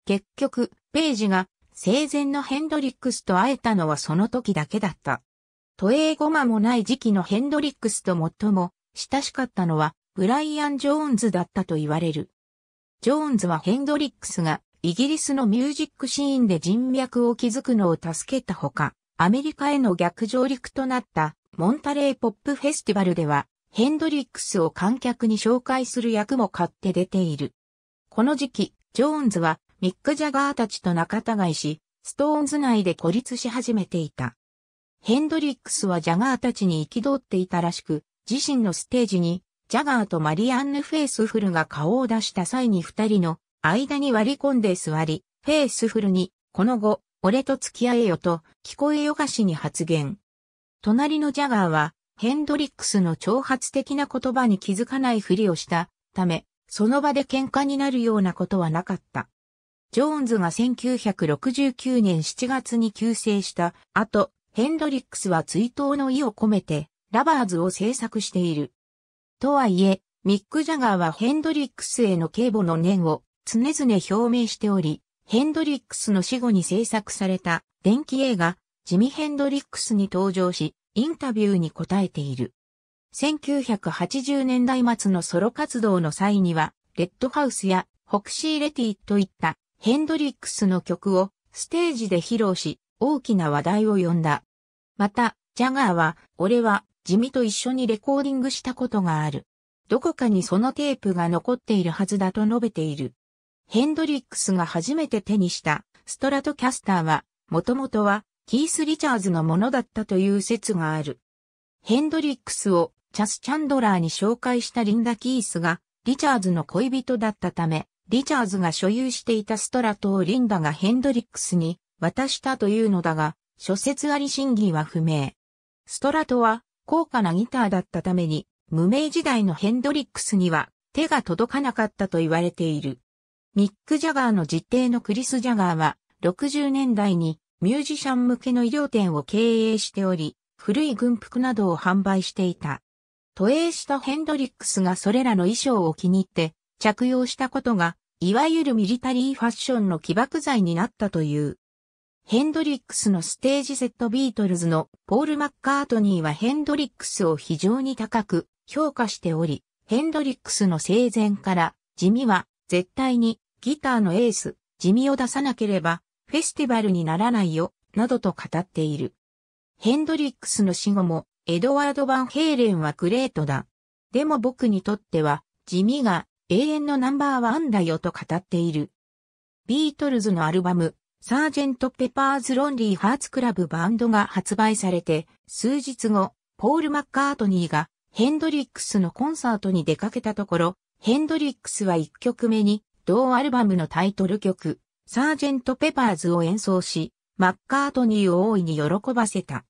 結局、ページが生前のヘンドリックスと会えたのはその時だけだった。都営ごまもない時期のヘンドリックスと最も親しかったのはブライアン・ジョーンズだったと言われる。ジョーンズはヘンドリックスがイギリスのミュージックシーンで人脈を築くのを助けたほか、アメリカへの逆上陸となったモンタレーポップフェスティバルではヘンドリックスを観客に紹介する役も買って出ている。この時期、ジョーンズはミック・ジャガーたちと仲違いし、ストーンズ内で孤立し始めていた。ヘンドリックスはジャガーたちに憤っていたらしく、自身のステージに、ジャガーとマリアンヌ・フェイスフルが顔を出した際に二人の間に割り込んで座り、フェイスフルに、この後、俺と付き合えよと、聞こえよがしに発言。隣のジャガーは、ヘンドリックスの挑発的な言葉に気づかないふりをしたため、その場で喧嘩になるようなことはなかった。ジョーンズが1969年7月に急逝した後、ヘンドリックスは追悼の意を込めて、ラバーズを制作している。とはいえ、ミック・ジャガーはヘンドリックスへの警護の念を常々表明しており、ヘンドリックスの死後に制作された電気映画、ジミ・ヘンドリックスに登場し、インタビューに答えている。1980年代末のソロ活動の際には、レッドハウスやホクシー・レティといったヘンドリックスの曲をステージで披露し、大きな話題を呼んだ。また、ジャガーは、俺は、地味と一緒にレコーディングしたことがある。どこかにそのテープが残っているはずだと述べている。ヘンドリックスが初めて手にしたストラトキャスターは、もともとはキース・リチャーズのものだったという説がある。ヘンドリックスをチャス・チャンドラーに紹介したリンダ・キースが、リチャーズの恋人だったため、リチャーズが所有していたストラトをリンダがヘンドリックスに渡したというのだが、諸説あり真偽は不明。ストラトは高価なギターだったために、無名時代のヘンドリックスには手が届かなかったと言われている。ミック・ジャガーの実定のクリス・ジャガーは、60年代にミュージシャン向けの医療店を経営しており、古い軍服などを販売していた。都営したヘンドリックスがそれらの衣装を気に入って着用したことが、いわゆるミリタリーファッションの起爆剤になったという。ヘンドリックスのステージセットビートルズのポール・マッカートニーはヘンドリックスを非常に高く評価しており、ヘンドリックスの生前から地味は絶対にギターのエース、地味を出さなければフェスティバルにならないよ、などと語っている。ヘンドリックスの死後もエドワード・バンヘイレンはグレートだ。でも僕にとっては地味が永遠のナンバーワンだよと語っている。ビートルズのアルバムサージェント・ペパーズ・ロンリー・ハーツ・クラブ・バンドが発売されて、数日後、ポール・マッカートニーがヘンドリックスのコンサートに出かけたところ、ヘンドリックスは1曲目に同アルバムのタイトル曲、サージェント・ペパーズを演奏し、マッカートニーを大いに喜ばせた。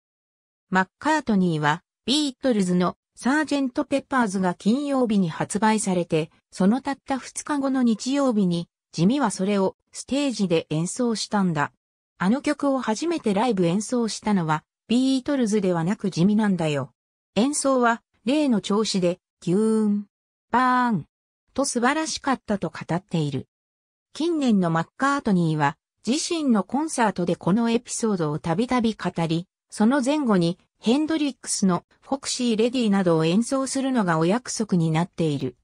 マッカートニーは、ビートルズのサージェント・ペパーズが金曜日に発売されて、そのたった2日後の日曜日に地味はそれをステージで演奏したんだ。あの曲を初めてライブ演奏したのはビートルズではなく地味なんだよ。演奏は例の調子でギューン、バーンと素晴らしかったと語っている。近年のマッカートニーは自身のコンサートでこのエピソードをたびたび語り、その前後にヘンドリックスのフォクシー・レディなどを演奏するのがお約束になっている。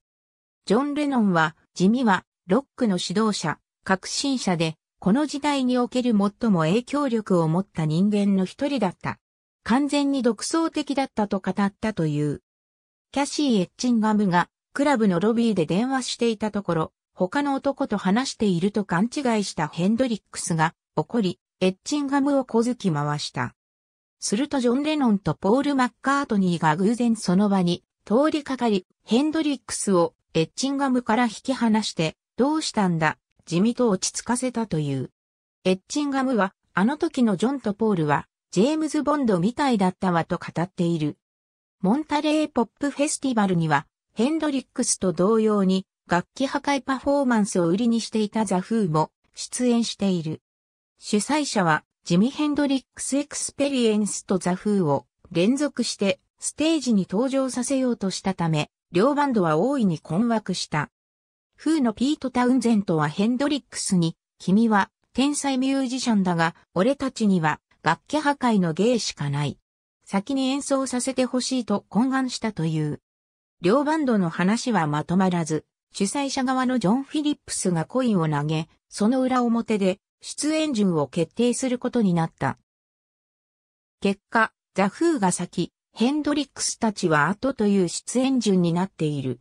ジョン・レノンは、地味はロックの指導者、革新者で、この時代における最も影響力を持った人間の一人だった。完全に独創的だったと語ったという。キャシー・エッチンガムがクラブのロビーで電話していたところ、他の男と話していると勘違いしたヘンドリックスが怒り、エッチンガムを小突き回した。するとジョン・レノンとポール・マッカートニーが偶然その場に通りかかり、ヘンドリックスをエッチンガムから引き離してどうしたんだ、地味と落ち着かせたという。エッチンガムは、あの時のジョンとポールは、ジェームズ・ボンドみたいだったわと語っている。モンタレーポップフェスティバルには、ヘンドリックスと同様に、楽器破壊パフォーマンスを売りにしていたザ・フーも出演している。主催者は、ジミ・ヘンドリックス・エクスペリエンスとザ・フーを連続してステージに登場させようとしたため、両バンドは大いに困惑した。風のピート・タウンゼントはヘンドリックスに、君は天才ミュージシャンだが、俺たちには楽器破壊の芸しかない。先に演奏させてほしいと懇願したという。両バンドの話はまとまらず、主催者側のジョン・フィリップスがコインを投げ、その裏表で出演順を決定することになった。結果、ザ・フーが先、ヘンドリックスたちは後という出演順になっている。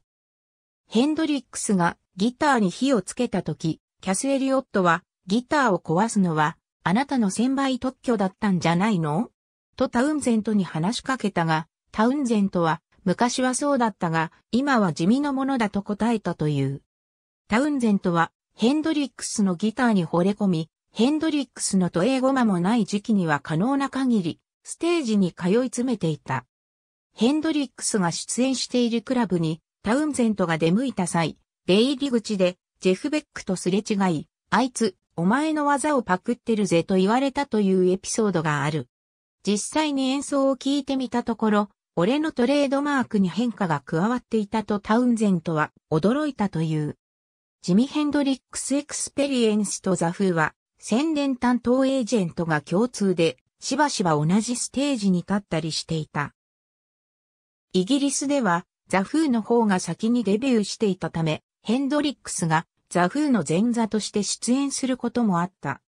ヘンドリックスがギターに火をつけた時、キャスエリオットは、ギターを壊すのは、あなたの1000倍特許だったんじゃないのとタウンゼントに話しかけたが、タウンゼントは、昔はそうだったが、今は地味のものだと答えたという。タウンゼントは、ヘンドリックスのギターに惚れ込み、ヘンドリックスの都英語間もない時期には可能な限り、ステージに通い詰めていた。ヘンドリックスが出演しているクラブに、タウンゼントが出向いた際、出入り口で、ジェフベックとすれ違い、あいつ、お前の技をパクってるぜと言われたというエピソードがある。実際に演奏を聞いてみたところ、俺のトレードマークに変化が加わっていたとタウンゼントは驚いたという。ジミヘンドリックスエクスペリエンスとザフーは宣伝担当エージェントが共通でしばしば同じステージに立ったりしていた。イギリスではザフーの方が先にデビューしていたためヘンドリックスがザ・フーの前座として出演することもあった。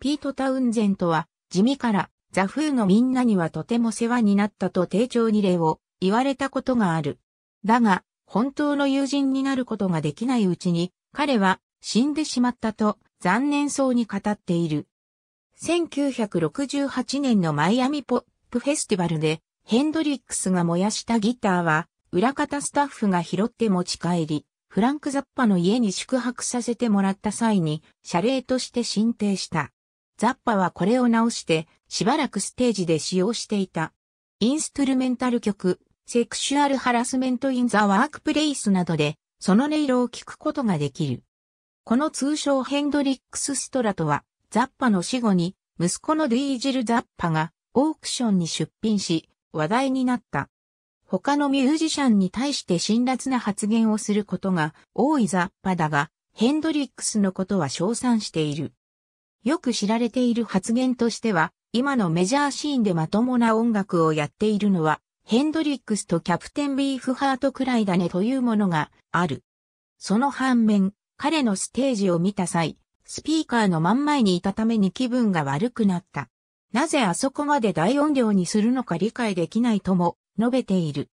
ピート・タウンゼントは地味からザ・フーのみんなにはとても世話になったと丁重に礼を言われたことがある。だが、本当の友人になることができないうちに、彼は死んでしまったと残念そうに語っている。1968年のマイアミポップフェスティバルでヘンドリックスが燃やしたギターは裏方スタッフが拾って持ち帰り、フランク・ザッパの家に宿泊させてもらった際に、謝礼として進呈した。ザッパはこれを直して、しばらくステージで使用していた。インストゥルメンタル曲、セクシュアルハラスメント・イン・ザ・ワークプレイスなどで、その音色を聞くことができる。この通称ヘンドリックス・ストラトは、ザッパの死後に、息子のルイージル・ザッパが、オークションに出品し、話題になった。他のミュージシャンに対して辛辣な発言をすることが多い雑把だが、ヘンドリックスのことは称賛している。よく知られている発言としては、今のメジャーシーンでまともな音楽をやっているのは、ヘンドリックスとキャプテンビーフハートくらいだねというものがある。その反面、彼のステージを見た際、スピーカーの真ん前にいたために気分が悪くなった。なぜあそこまで大音量にするのか理解できないとも述べている。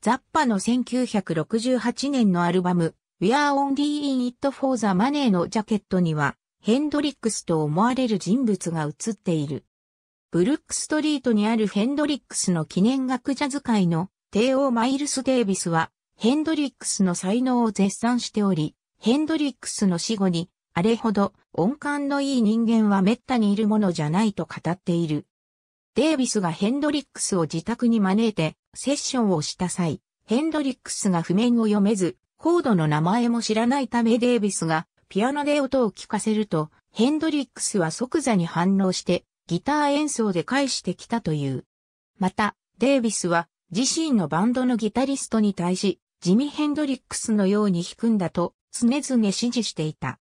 ザッパの1968年のアルバム、w e a r e Only in It for the Money のジャケットには、ヘンドリックスと思われる人物が写っている。ブルックストリートにあるヘンドリックスの記念学者使いの帝王マイルス・デイビスは、ヘンドリックスの才能を絶賛しており、ヘンドリックスの死後に、あれほど、音感のいい人間は滅多にいるものじゃないと語っている。デイビスがヘンドリックスを自宅に招いてセッションをした際、ヘンドリックスが譜面を読めず、コードの名前も知らないためデイビスがピアノで音を聞かせると、ヘンドリックスは即座に反応してギター演奏で返してきたという。また、デイビスは自身のバンドのギタリストに対し、ジミ・ヘンドリックスのように弾くんだと常々指示していた。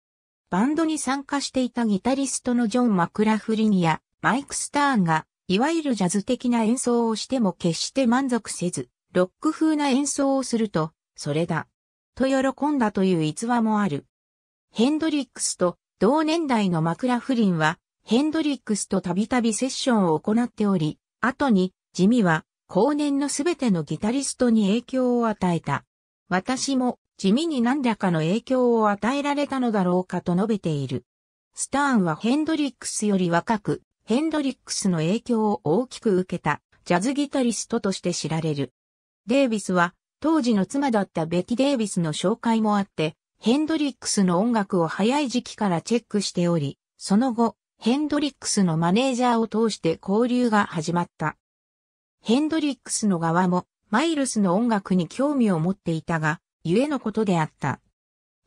バンドに参加していたギタリストのジョン・マクラフリニやマイク・スターンがいわゆるジャズ的な演奏をしても決して満足せず、ロック風な演奏をすると、それだ、と喜んだという逸話もある。ヘンドリックスと同年代のマクラフリンは、ヘンドリックスとたびたびセッションを行っており、後に、ジミは、後年のすべてのギタリストに影響を与えた。私も、地味に何らかの影響を与えられたのだろうかと述べている。スターンはヘンドリックスより若く、ヘンドリックスの影響を大きく受けたジャズギタリストとして知られる。デイビスは当時の妻だったベティ・デイビスの紹介もあって、ヘンドリックスの音楽を早い時期からチェックしており、その後、ヘンドリックスのマネージャーを通して交流が始まった。ヘンドリックスの側もマイルスの音楽に興味を持っていたが、ゆえのことであった。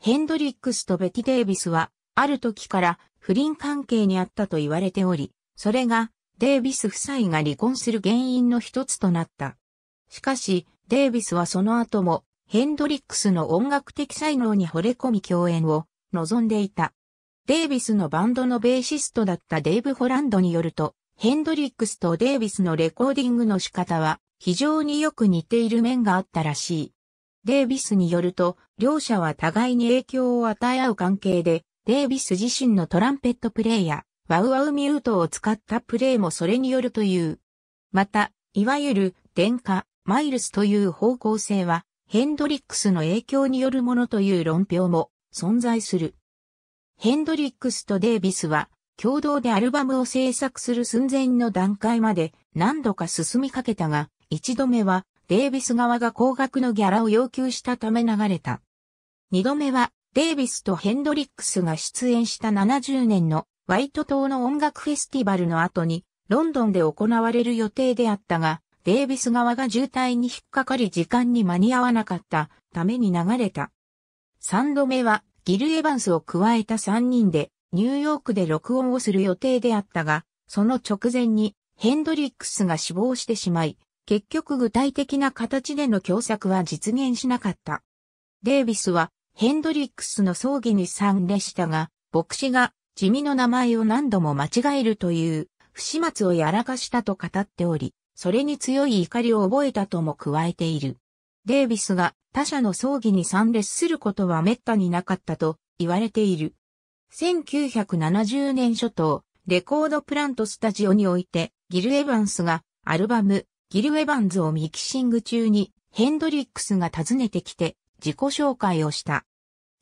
ヘンドリックスとベティ・デイビスは、ある時から不倫関係にあったと言われており、それが、デイビス夫妻が離婚する原因の一つとなった。しかし、デイビスはその後も、ヘンドリックスの音楽的才能に惚れ込み共演を望んでいた。デイビスのバンドのベーシストだったデイブ・ホランドによると、ヘンドリックスとデイビスのレコーディングの仕方は非常によく似ている面があったらしい。デイビスによると、両者は互いに影響を与え合う関係で、デイビス自身のトランペットプレイー、ワウワウミュートを使ったプレイもそれによるという。また、いわゆる電化、マイルスという方向性は、ヘンドリックスの影響によるものという論評も存在する。ヘンドリックスとデイビスは、共同でアルバムを制作する寸前の段階まで何度か進みかけたが、一度目はデイビス側が高額のギャラを要求したため流れた。二度目はデイビスとヘンドリックスが出演した70年のワイト島の音楽フェスティバルの後に、ロンドンで行われる予定であったが、デイビス側が渋滞に引っかかり時間に間に合わなかったために流れた。3度目はギル・エヴァンスを加えた3人でニューヨークで録音をする予定であったが、その直前にヘンドリックスが死亡してしまい、結局具体的な形での共作は実現しなかった。デイビスはヘンドリックスの葬儀に参列したが、牧師が地味の名前を何度も間違えるという、不始末をやらかしたと語っており、それに強い怒りを覚えたとも加えている。デービスが他者の葬儀に参列することは滅多になかったと言われている。1970年初頭、レコードプラントスタジオにおいて、ギル・エヴァンスがアルバム、ギル・エヴァンズをミキシング中にヘンドリックスが訪ねてきて自己紹介をした。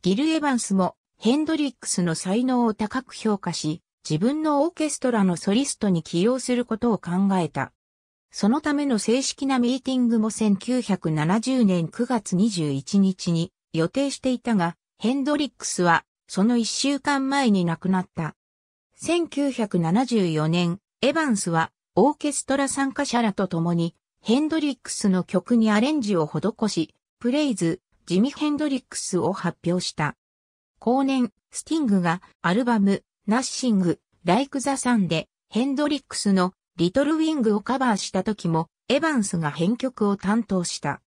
ギル・エヴァンスもヘンドリックスの才能を高く評価し、自分のオーケストラのソリストに起用することを考えた。そのための正式なミーティングも1970年9月21日に予定していたが、ヘンドリックスはその1週間前に亡くなった。1974年、エヴァンスはオーケストラ参加者らと共にヘンドリックスの曲にアレンジを施し、プレイズ、ジミ・ヘンドリックスを発表した。後年、スティングがアルバム、ナッシング、ライクザサンで、ヘンドリックスのリトルウィングをカバーした時も、エヴァンスが編曲を担当した。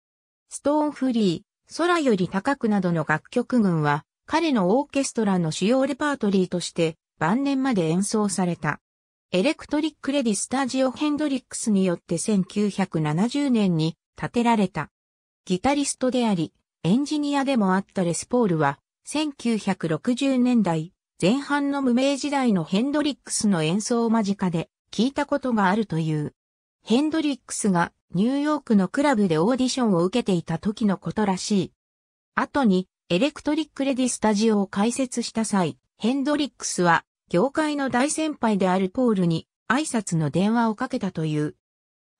ストーンフリー、空より高くなどの楽曲群は、彼のオーケストラの主要レパートリーとして、晩年まで演奏された。エレクトリック・レディ・スタジオ・ヘンドリックスによって1970年に建てられた。ギタリストであり、エンジニアでもあったレスポールは、1960年代前半の無名時代のヘンドリックスの演奏を間近で聞いたことがあるという。ヘンドリックスがニューヨークのクラブでオーディションを受けていた時のことらしい。後にエレクトリック・レディ・スタジオを開設した際、ヘンドリックスは業界の大先輩であるポールに挨拶の電話をかけたという。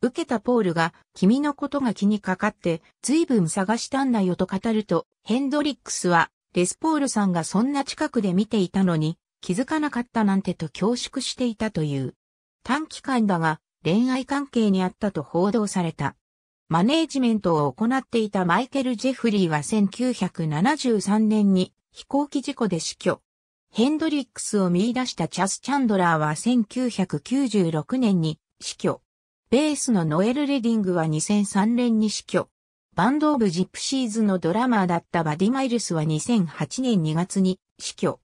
受けたポールが君のことが気にかかって随分探したんだよと語ると、ヘンドリックスはレスポールさんがそんな近くで見ていたのに気づかなかったなんてと恐縮していたという。短期間だが恋愛関係にあったと報道された。マネージメントを行っていたマイケル・ジェフリーは1973年に飛行機事故で死去。ヘンドリックスを見出したチャス・チャンドラーは1996年に死去。ベースのノエル・レディングは2003年に死去。バンド・オブ・ジプシーズのドラマーだったバディ・マイルスは2008年2月に死去。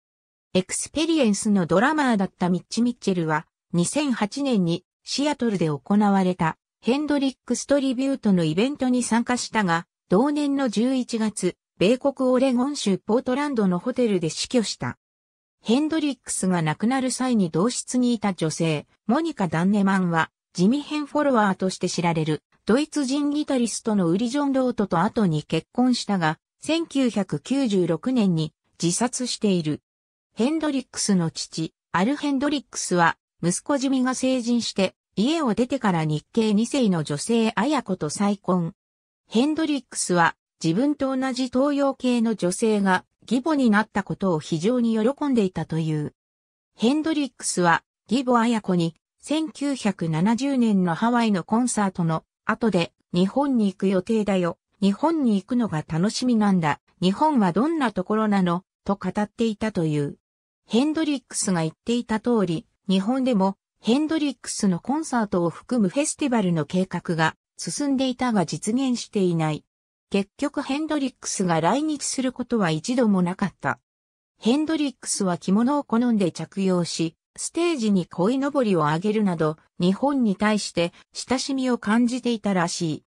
エクスペリエンスのドラマーだったミッチ・ミッチェルは2008年にシアトルで行われたヘンドリックストリビュートのイベントに参加したが、同年の11月、米国オレゴン州ポートランドのホテルで死去した。ヘンドリックスが亡くなる際に同室にいた女性、モニカ・ダンネマンは、地味ン・フォロワーとして知られる。ドイツ人ギタリストのウリ・ジョン・ロートと後に結婚したが、1996年に自殺している。ヘンドリックスの父、アル・ヘンドリックスは、息子ジミが成人して、家を出てから日系2世の女性アヤ子と再婚。ヘンドリックスは、自分と同じ東洋系の女性が義母になったことを非常に喜んでいたという。ヘンドリックスは、義母アヤ子に、1970年のハワイのコンサートの後で日本に行く予定だよ。日本に行くのが楽しみなんだ。日本はどんなところなのと語っていたという。ヘンドリックスが言っていた通り、日本でもヘンドリックスのコンサートを含むフェスティバルの計画が進んでいたが実現していない。結局ヘンドリックスが来日することは一度もなかった。ヘンドリックスは着物を好んで着用し、ステージに恋のぼりをあげるなど、日本に対して親しみを感じていたらしい。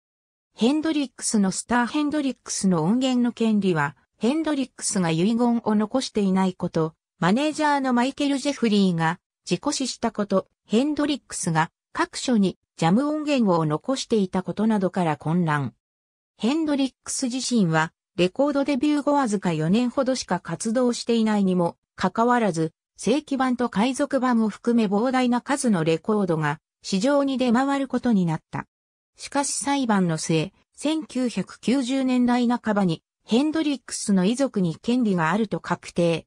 ヘンドリックスのスターヘンドリックスの音源の権利は、ヘンドリックスが遺言を残していないこと、マネージャーのマイケル・ジェフリーが事故死したこと、ヘンドリックスが各所にジャム音源を残していたことなどから混乱。ヘンドリックス自身は、レコードデビュー後わずか4年ほどしか活動していないにも、かかわらず、正規版と海賊版を含め膨大な数のレコードが市場に出回ることになった。しかし裁判の末、1990年代半ばにヘンドリックスの遺族に権利があると確定。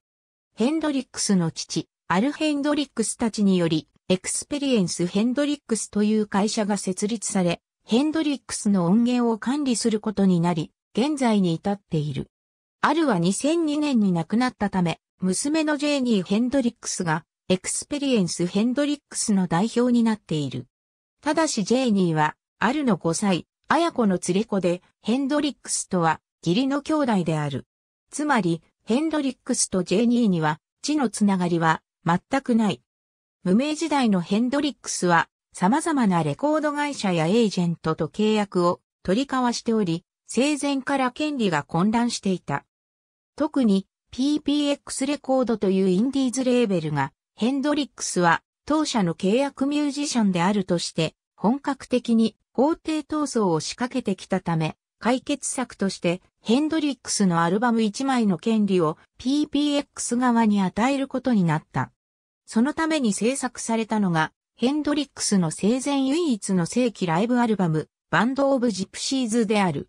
ヘンドリックスの父、アルヘンドリックスたちにより、エクスペリエンスヘンドリックスという会社が設立され、ヘンドリックスの音源を管理することになり、現在に至っている。アルは2002年に亡くなったため、娘のジェーニー・ヘンドリックスが、エクスペリエンス・ヘンドリックスの代表になっている。ただしジェーニーは、あるの5歳、あや子の連れ子で、ヘンドリックスとは、義理の兄弟である。つまり、ヘンドリックスとジェーニーには、地のつながりは、全くない。無名時代のヘンドリックスは、様々なレコード会社やエージェントと契約を取り交わしており、生前から権利が混乱していた。特に、PPX レコードというインディーズレーベルが、ヘンドリックスは当社の契約ミュージシャンであるとして、本格的に法廷闘争を仕掛けてきたため、解決策としてヘンドリックスのアルバム1枚の権利を PPX 側に与えることになった。そのために制作されたのが、ヘンドリックスの生前唯一の正規ライブアルバム、バンド・オブ・ジプシーズである。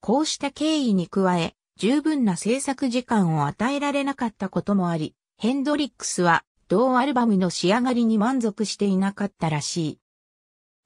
こうした経緯に加え、十分な制作時間を与えられなかったこともあり、ヘンドリックスは同アルバムの仕上がりに満足していなかったらしい。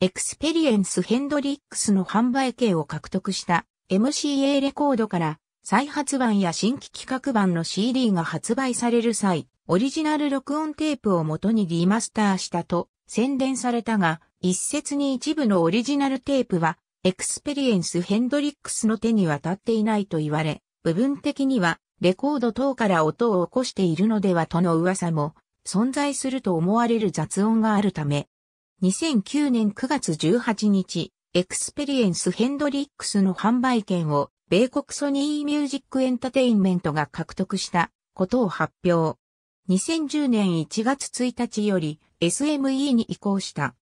エクスペリエンスヘンドリックスの販売権を獲得した MCA レコードから再発版や新規企画版の CD が発売される際、オリジナル録音テープを元にリマスターしたと宣伝されたが、一説に一部のオリジナルテープはエクスペリエンスヘンドリックスの手に渡っていないと言われ、部分的にはレコード等から音を起こしているのではとの噂も存在すると思われる雑音があるため、2009年9月18日、エクスペリエンス・ヘンドリックスの販売権を米国ソニーミュージックエンタテインメントが獲得したことを発表。2010年1月1日より SME に移行した。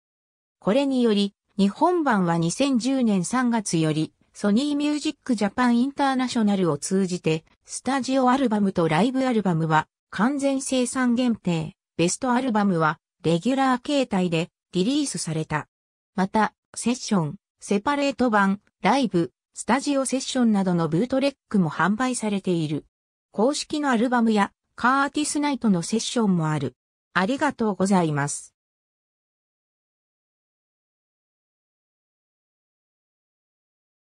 これにより、日本版は2010年3月よりソニーミュージックジャパンインターナショナルを通じて、スタジオアルバムとライブアルバムは完全生産限定、ベストアルバムはレギュラー形態でリリースされた。また、セッション、セパレート版、ライブ、スタジオセッションなどのブートレックも販売されている。公式のアルバムやカーティスナイトのセッションもある。ありがとうございます。